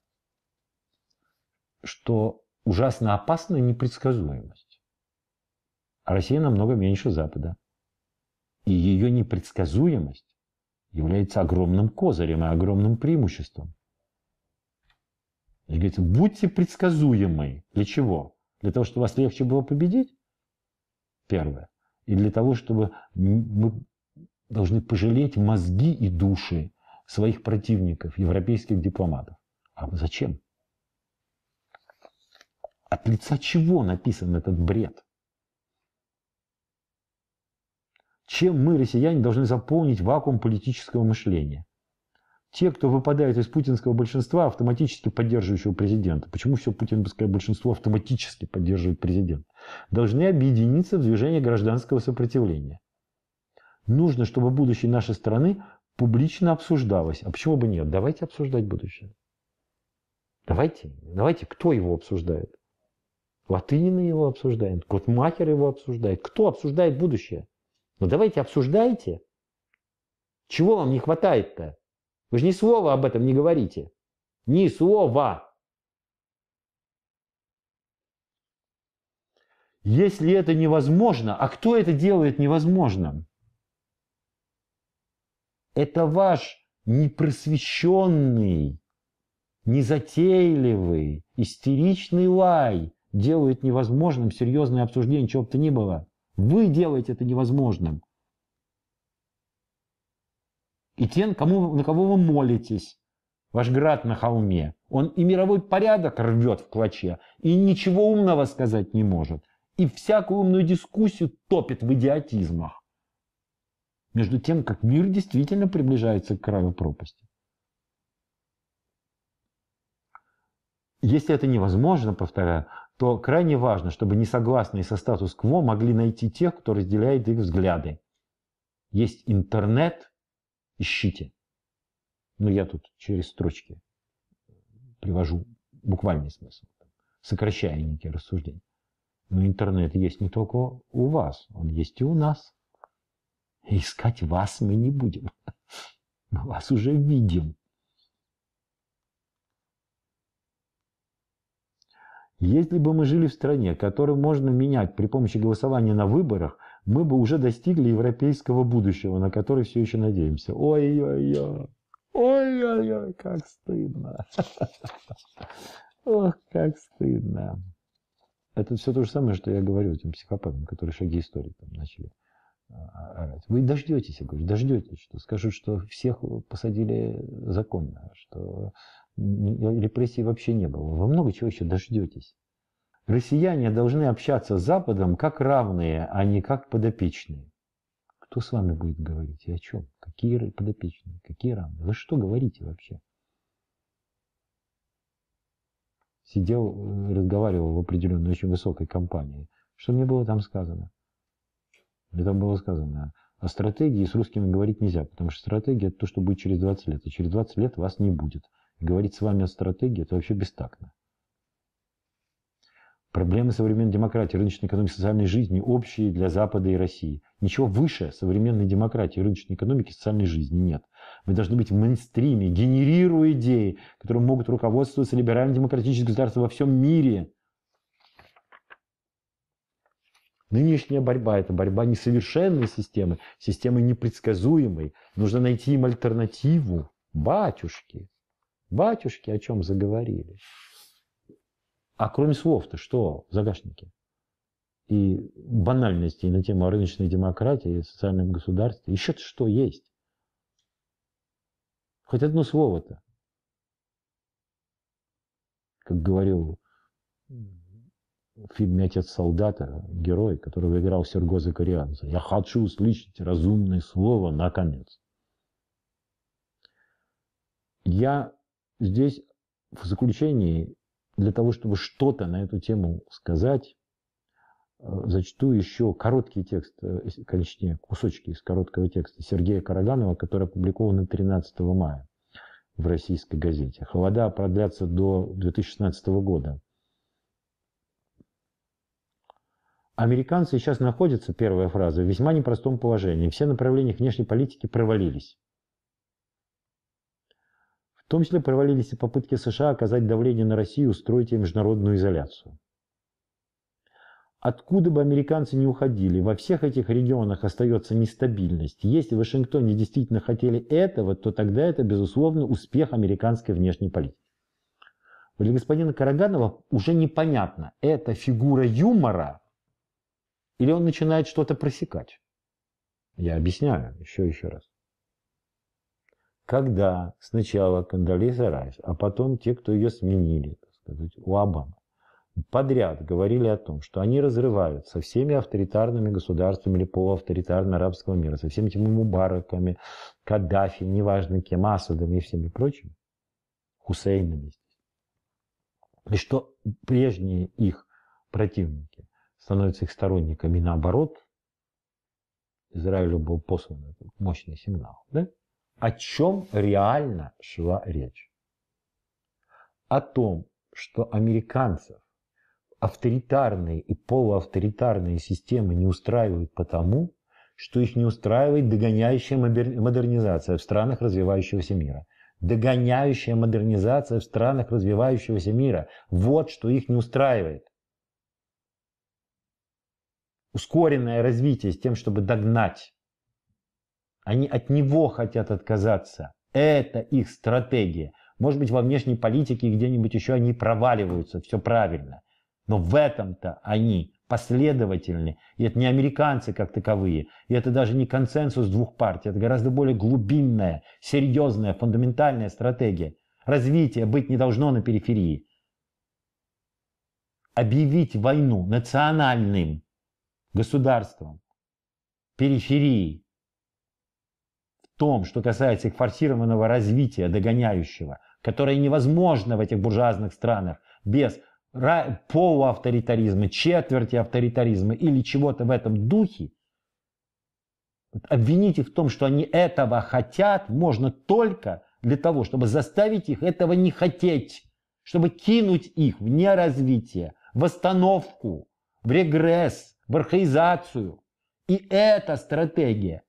что ужасно опасна непредсказуемость. Россия намного меньше Запада. И ее непредсказуемость является огромным козырем и огромным преимуществом. И говорится, будьте предсказуемы. Для чего? Для того, чтобы вас легче было победить? Первое. И для того, чтобы мы должны пожалеть мозги и души своих противников, европейских дипломатов. А зачем? От лица чего написан этот бред? Чем мы, россияне, должны заполнить вакуум политического мышления? Те, кто выпадает из путинского большинства, автоматически поддерживающего президента. Почему все путинское большинство автоматически поддерживает президента? Должны объединиться в движение гражданского сопротивления. Нужно, чтобы будущее нашей страны публично обсуждалось. А почему бы нет? Давайте обсуждать будущее. Давайте, давайте, кто его обсуждает? Латынина его обсуждаем, Кутмахер его обсуждает. Кто обсуждает будущее? Ну давайте обсуждайте. Чего вам не хватает-то? Вы же ни слова об этом не говорите. Ни слова. Если это невозможно, а кто это делает невозможным? Это ваш непросвещенный, незатейливый, истеричный лай делают невозможным серьезное обсуждение чего бы то ни было. Вы делаете это невозможным. И тем, кому, на кого вы молитесь, ваш град на холме, он и мировой порядок рвет в клочья, и ничего умного сказать не может, и всякую умную дискуссию топит в идиотизмах. Между тем, как мир действительно приближается к краю пропасти. Если это невозможно, повторяю, то крайне важно, чтобы несогласные со статус-кво могли найти тех, кто разделяет их взгляды. Есть интернет, ищите. Ну, я тут через строчки привожу буквальный смысл, сокращая некие рассуждения. Но интернет есть не только у вас, он есть и у нас. искать вас мы не будем. Мы вас уже видим. Если бы мы жили в стране, которую можно менять при помощи голосования на выборах, мы бы уже достигли европейского будущего, на который все еще надеемся. Ой-ой-ой, ой-ой-ой, как стыдно. Ох, как стыдно. Это все то же самое, что я говорю этим психопатам, которые шаги истории там начали а, а, орать. Вы дождетесь, я говорю, дождетесь, что скажут, что всех посадили законно, что репрессий вообще не было. Вы много чего еще дождетесь. Россияне должны общаться с Западом как равные, а не как подопечные. Кто с вами будет говорить и о чем? Какие подопечные, какие равные? Вы что говорите вообще? Сидел, э, разговаривал в определенной очень высокой компании. Что мне было там сказано? Мне там было сказано, о стратегии с русскими говорить нельзя, потому что стратегия это то, что будет через 20 лет, а через 20 лет вас не будет. Говорить с вами о стратегии – это вообще бестактно. Проблемы современной демократии, рыночной экономики, социальной жизни общие для Запада и России. Ничего выше современной демократии, рыночной экономики, социальной жизни нет. Мы должны быть в мейнстриме, генерируя идеи, которые могут руководствоваться либерально-демократические государства во всем мире. Нынешняя борьба – это борьба несовершенной системы, системы непредсказуемой. Нужно найти им альтернативу. Батюшки, Батюшки о чем заговорили. А кроме слов-то что в загашнике? И банальностей на тему рыночной демократии и социальном государстве. Еще-то что есть? Хоть одно слово-то. Как говорил в фильме «Отец солдата» герой, которого играл Серго Закарианца. «Я хочу услышать разумное слово, наконец». Я здесь в заключении, для того, чтобы что-то на эту тему сказать, э, зачту еще короткий текст, точнее, э, кусочки из короткого текста Сергея Караганова, который опубликован 13 мая в российской газете. Холода продлятся до 2016 года. Американцы сейчас находятся, первая фраза, в весьма непростом положении. Все направления внешней политики провалились. В том числе провалились и попытки США оказать давление на Россию устроить ей международную изоляцию. Откуда бы американцы не уходили, во всех этих регионах остается нестабильность. Если в Вашингтоне действительно хотели этого, то тогда это, безусловно, успех американской внешней политики. Для господина Караганова уже непонятно, это фигура юмора или он начинает что-то просекать. Я объясняю еще еще раз когда сначала Кондолеза Райс, а потом те, кто ее сменили, так сказать, у Обамы, подряд говорили о том, что они разрывают со всеми авторитарными государствами или полуавторитарно арабского мира, со всеми этими Мубараками, Каддафи, неважно кем, Асадом и всеми прочими, Хусейнами. И что прежние их противники становятся их сторонниками, наоборот, Израилю был послан мощный сигнал. Да? о чем реально шла речь? О том, что американцев авторитарные и полуавторитарные системы не устраивают потому, что их не устраивает догоняющая модернизация в странах развивающегося мира. Догоняющая модернизация в странах развивающегося мира. Вот что их не устраивает. Ускоренное развитие с тем, чтобы догнать они от него хотят отказаться. Это их стратегия. Может быть, во внешней политике где-нибудь еще они проваливаются, все правильно. Но в этом-то они последовательны. И это не американцы как таковые. И это даже не консенсус двух партий. Это гораздо более глубинная, серьезная, фундаментальная стратегия. Развитие быть не должно на периферии. Объявить войну национальным государством, периферии, том, что касается их форсированного развития, догоняющего, которое невозможно в этих буржуазных странах без полуавторитаризма, четверти авторитаризма или чего-то в этом духе, обвинить их в том, что они этого хотят, можно только для того, чтобы заставить их этого не хотеть, чтобы кинуть их в неразвитие, в остановку, в регресс, в архаизацию. И эта стратегия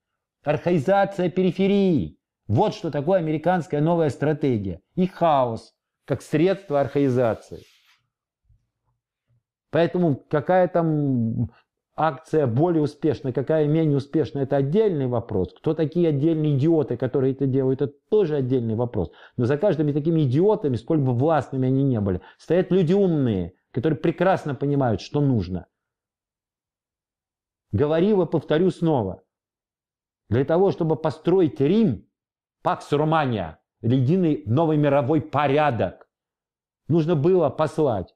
Архаизация периферии. Вот что такое американская новая стратегия. И хаос, как средство архаизации. Поэтому какая там акция более успешная, какая менее успешная, это отдельный вопрос. Кто такие отдельные идиоты, которые это делают, это тоже отдельный вопрос. Но за каждыми такими идиотами, сколько бы властными они не были, стоят люди умные, которые прекрасно понимают, что нужно. Говорила, повторю снова. Для того, чтобы построить Рим, Пакс Романия, или единый новый мировой порядок, нужно было послать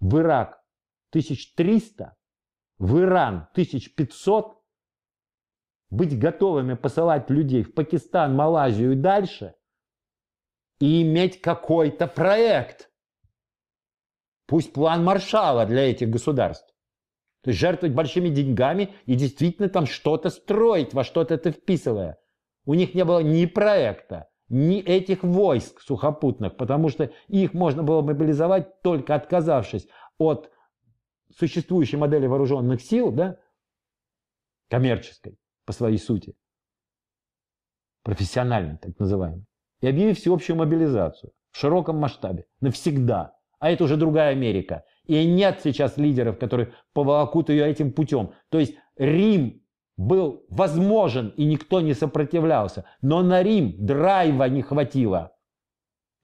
в Ирак 1300, в Иран 1500, быть готовыми посылать людей в Пакистан, Малайзию и дальше и иметь какой-то проект. Пусть план Маршала для этих государств. То есть жертвовать большими деньгами и действительно там что-то строить, во что-то это вписывая. У них не было ни проекта, ни этих войск сухопутных, потому что их можно было мобилизовать, только отказавшись от существующей модели вооруженных сил, да, коммерческой по своей сути, профессиональной так называемой, и объявив всеобщую мобилизацию в широком масштабе, навсегда. А это уже другая Америка. И нет сейчас лидеров, которые поволокут ее этим путем. То есть Рим был возможен, и никто не сопротивлялся. Но на Рим драйва не хватило.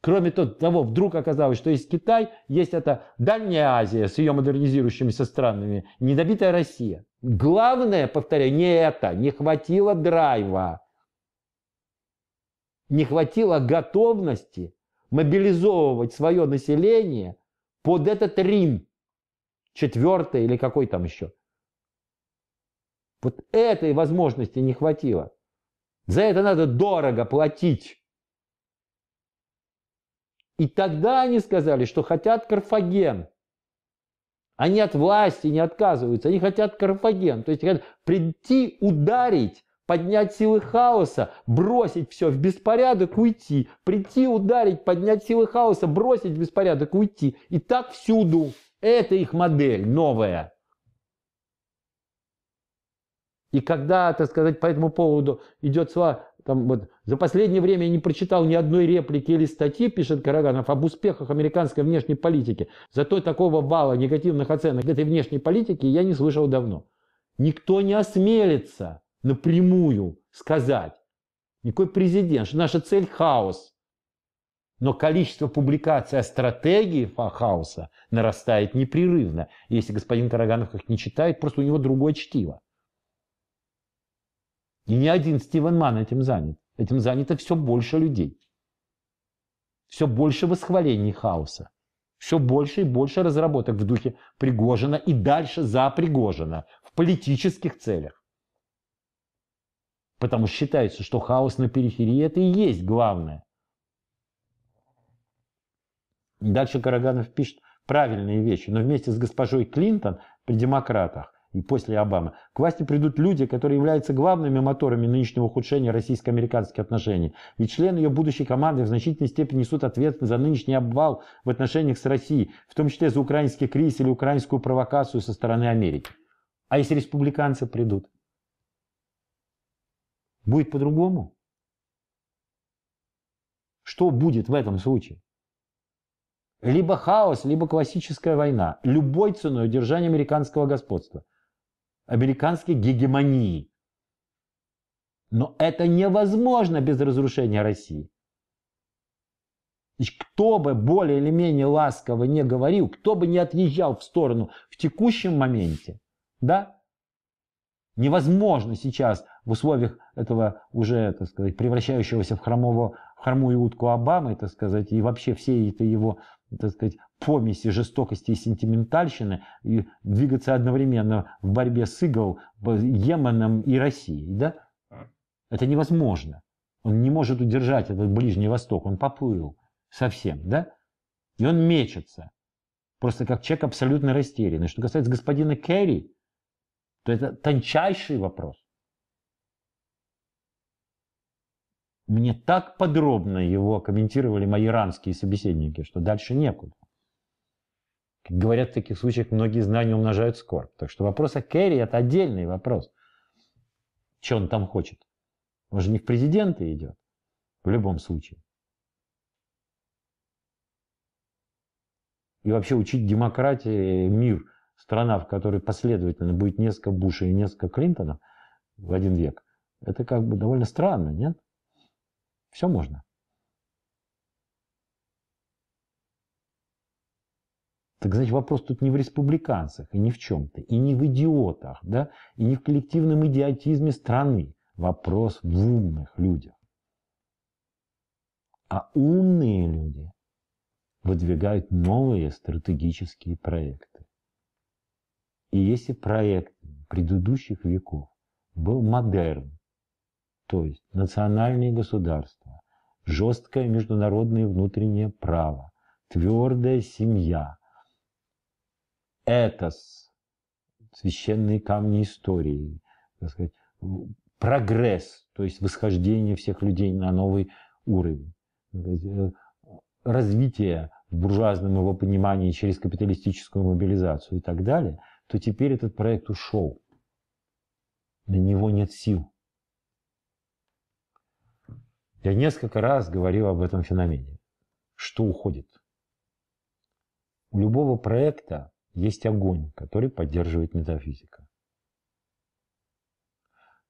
Кроме того, вдруг оказалось, что есть Китай, есть эта Дальняя Азия с ее модернизирующимися странами, недобитая Россия. Главное, повторяю, не это, не хватило драйва, не хватило готовности мобилизовывать свое население под этот Рим, четвертый или какой там еще. Вот этой возможности не хватило. За это надо дорого платить. И тогда они сказали, что хотят Карфаген. Они от власти не отказываются, они хотят Карфаген. То есть хотят прийти, ударить поднять силы хаоса, бросить все в беспорядок, уйти, прийти, ударить, поднять силы хаоса, бросить в беспорядок, уйти. И так всюду. Это их модель новая. И когда, так сказать, по этому поводу идет слова там вот, за последнее время я не прочитал ни одной реплики или статьи, пишет Караганов, об успехах американской внешней политики. Зато такого вала негативных оценок этой внешней политики я не слышал давно. Никто не осмелится напрямую сказать. Никакой президент. Что наша цель – хаос. Но количество публикаций о стратегии хаоса нарастает непрерывно. Если господин Караганов их не читает, просто у него другое чтиво. И не один Стивен Ман этим занят. Этим занято все больше людей. Все больше восхвалений хаоса. Все больше и больше разработок в духе Пригожина и дальше за Пригожина в политических целях. Потому что считается, что хаос на периферии это и есть главное. Дальше Караганов пишет правильные вещи, но вместе с госпожой Клинтон при демократах и после Обамы к власти придут люди, которые являются главными моторами нынешнего ухудшения российско-американских отношений. Ведь члены ее будущей команды в значительной степени несут ответственность за нынешний обвал в отношениях с Россией, в том числе за украинский кризис или украинскую провокацию со стороны Америки. А если республиканцы придут? Будет по-другому? Что будет в этом случае? Либо хаос, либо классическая война. Любой ценой удержания американского господства. Американской гегемонии. Но это невозможно без разрушения России. Значит, кто бы более или менее ласково не говорил, кто бы не отъезжал в сторону в текущем моменте, да, невозможно сейчас в условиях этого уже, так сказать, превращающегося в, хромого, хромую утку Обамы, так сказать, и вообще все этой его, так сказать, помеси жестокости и сентиментальщины, и двигаться одновременно в борьбе с ИГЛ, Йеменом и Россией, да? Это невозможно. Он не может удержать этот Ближний Восток, он поплыл совсем, да? И он мечется, просто как человек абсолютно растерянный. Что касается господина Керри, то это тончайший вопрос. Мне так подробно его комментировали мои иранские собеседники, что дальше некуда. Как говорят в таких случаях, многие знания умножают скорбь. Так что вопрос о Керри – это отдельный вопрос. Что он там хочет? Он же не в президенты идет. В любом случае. И вообще учить демократии мир, страна, в которой последовательно будет несколько Буша и несколько Клинтонов в один век, это как бы довольно странно, нет? Все можно. Так значит, вопрос тут не в республиканцах и не в чем-то, и не в идиотах, да, и не в коллективном идиотизме страны. Вопрос в умных людях. А умные люди выдвигают новые стратегические проекты. И если проект предыдущих веков был модерн, то есть национальные государства, жесткое международное внутреннее право, твердая семья. Это священные камни истории, так сказать, прогресс, то есть восхождение всех людей на новый уровень, э, развитие в буржуазном его понимании через капиталистическую мобилизацию и так далее, то теперь этот проект ушел. На него нет сил. Я несколько раз говорил об этом феномене. Что уходит? У любого проекта есть огонь, который поддерживает метафизика.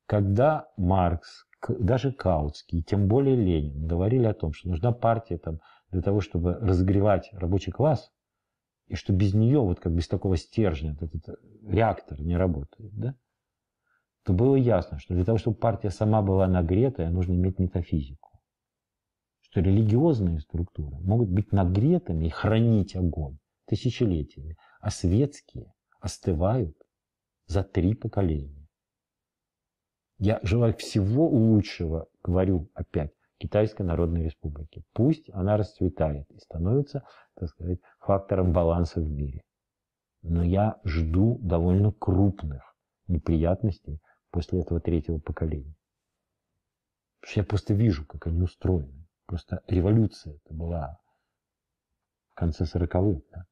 Когда Маркс, даже Каутский, тем более Ленин говорили о том, что нужна партия там, для того, чтобы разогревать рабочий класс, и что без нее, вот как без такого стержня, этот э, реактор не работает, да? то было ясно, что для того, чтобы партия сама была нагретая, нужно иметь метафизику. Что религиозные структуры могут быть нагретыми и хранить огонь тысячелетиями, а светские остывают за три поколения. Я желаю всего лучшего, говорю опять, Китайской Народной Республике. Пусть она расцветает и становится, так сказать, фактором баланса в мире. Но я жду довольно крупных неприятностей после этого третьего поколения. я просто вижу, как они устроены. Просто революция это была в конце 40-х. Да?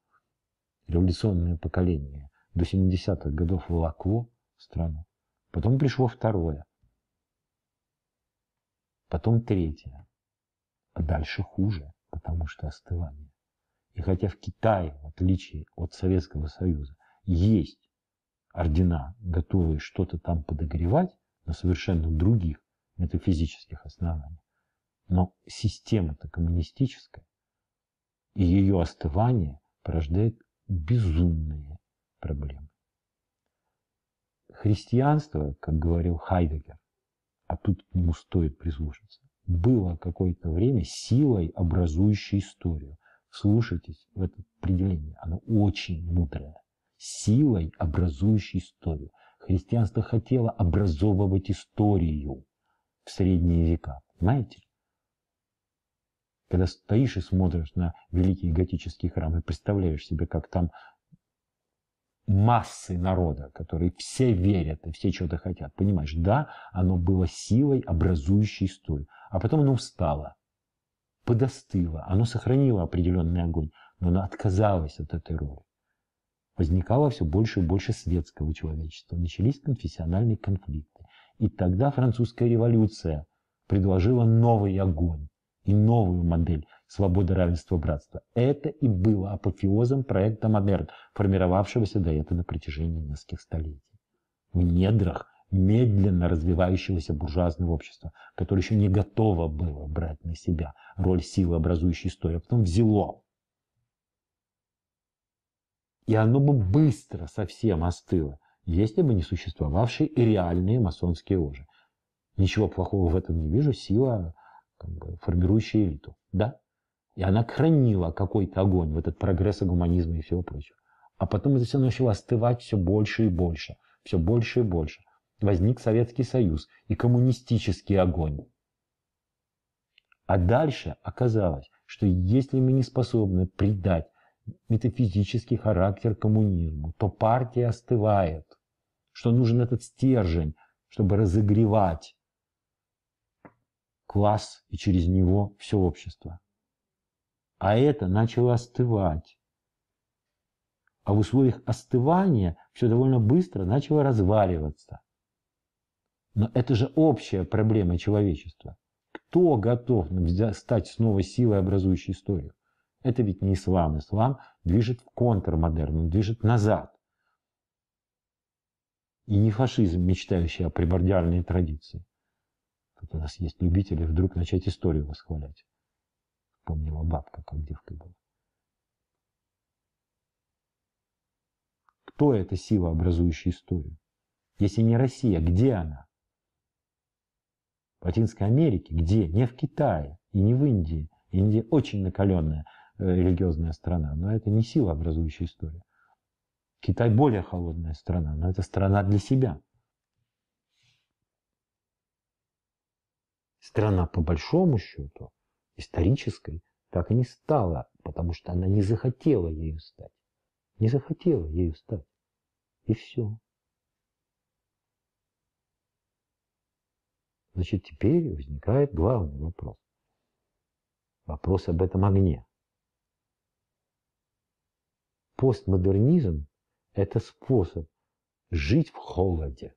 Революционное поколение до 70-х годов волокло страну. Потом пришло второе. Потом третье. А дальше хуже, потому что остывание. И хотя в Китае, в отличие от Советского Союза, есть ордена готовы что-то там подогревать на совершенно других метафизических основаниях. Но система-то коммунистическая, и ее остывание порождает безумные проблемы. Христианство, как говорил Хайдегер, а тут к нему стоит прислушаться, было какое-то время силой, образующей историю. Слушайтесь в это определение, оно очень мудрое силой, образующей историю. Христианство хотело образовывать историю в средние века. Понимаете? Когда стоишь и смотришь на великие готические храмы, представляешь себе, как там массы народа, которые все верят и все чего-то хотят. Понимаешь, да, оно было силой, образующей историю. А потом оно устало, подостыло, оно сохранило определенный огонь, но оно отказалось от этой роли возникало все больше и больше светского человечества, начались конфессиональные конфликты. И тогда французская революция предложила новый огонь и новую модель свободы, равенства, братства. Это и было апофеозом проекта «Модерн», формировавшегося до этого на протяжении нескольких столетий. В недрах медленно развивающегося буржуазного общества, которое еще не готово было брать на себя роль силы, образующей историю, а потом взяло и оно бы быстро совсем остыло, если бы не существовавшие и реальные масонские ложи. Ничего плохого в этом не вижу, сила, как бы, формирующая элиту. Да? И она хранила какой-то огонь, в этот прогресс гуманизма и всего прочего. А потом это все начало остывать все больше и больше, все больше и больше. Возник Советский Союз и коммунистический огонь. А дальше оказалось, что если мы не способны придать метафизический характер коммунизму, то партия остывает, что нужен этот стержень, чтобы разогревать класс и через него все общество. А это начало остывать. А в условиях остывания все довольно быстро начало разваливаться. Но это же общая проблема человечества. Кто готов стать снова силой, образующей историю? Это ведь не ислам. Ислам движет в контрмодерн, он движет назад. И не фашизм, мечтающий о прибордиальной традиции. Тут у нас есть любители вдруг начать историю восхвалять. Помнила бабка, как девкой была. Кто эта сила, образующая историю? Если не Россия, где она? В Латинской Америке? Где? Не в Китае и не в Индии. Индия очень накаленная. Э, религиозная страна, но это не сила образующая история. Китай более холодная страна, но это страна для себя. Страна, по большому счету, исторической, так и не стала, потому что она не захотела ею стать. Не захотела ею стать. И все. Значит, теперь возникает главный вопрос. Вопрос об этом огне. Постмодернизм – это способ жить в холоде.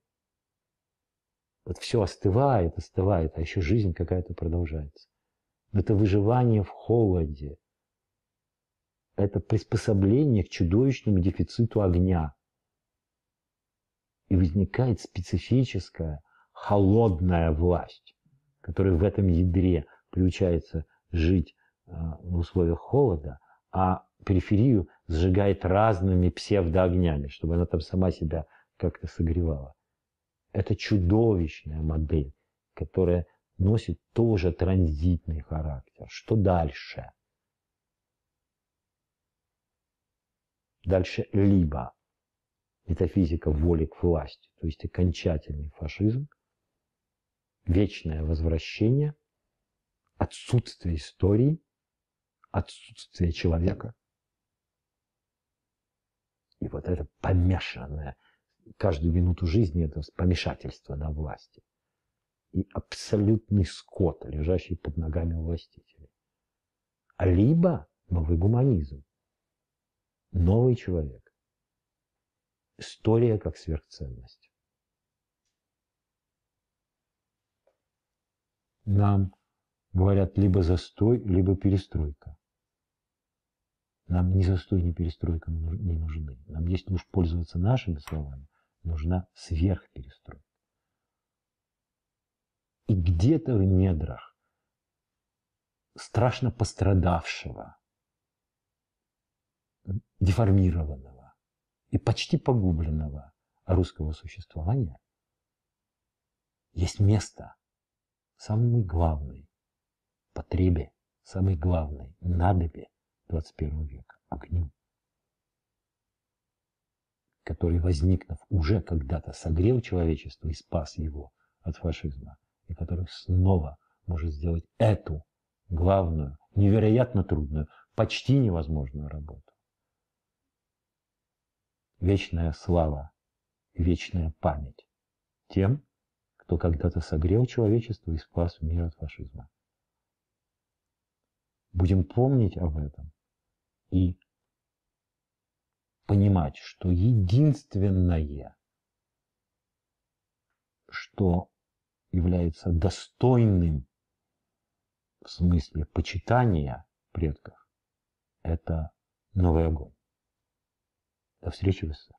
Вот все остывает, остывает, а еще жизнь какая-то продолжается. Это выживание в холоде. Это приспособление к чудовищному дефициту огня. И возникает специфическая холодная власть, которая в этом ядре приучается жить э, в условиях холода, а периферию сжигает разными псевдоогнями, чтобы она там сама себя как-то согревала. Это чудовищная модель, которая носит тоже транзитный характер. Что дальше? Дальше либо метафизика воли к власти, то есть окончательный фашизм, вечное возвращение, отсутствие истории, отсутствие человека, и вот это помешанное, каждую минуту жизни это помешательство на власти. И абсолютный скот, лежащий под ногами властителей. А либо новый гуманизм, новый человек, история как сверхценность. Нам говорят либо застой, либо перестройка. Нам ни застой, ни перестройка не нужны. Нам, если уж пользоваться нашими словами, нужна сверхперестройка. И где-то в недрах страшно пострадавшего, деформированного и почти погубленного русского существования есть место, самой главной потребе, самой главной надобе – 21 века, огнем, который, возникнув уже когда-то, согрел человечество и спас его от фашизма, и который снова может сделать эту главную, невероятно трудную, почти невозможную работу. Вечная слава, вечная память тем, кто когда-то согрел человечество и спас мир от фашизма. Будем помнить об этом и понимать, что единственное, что является достойным в смысле почитания предков, это новый огонь. До встречи в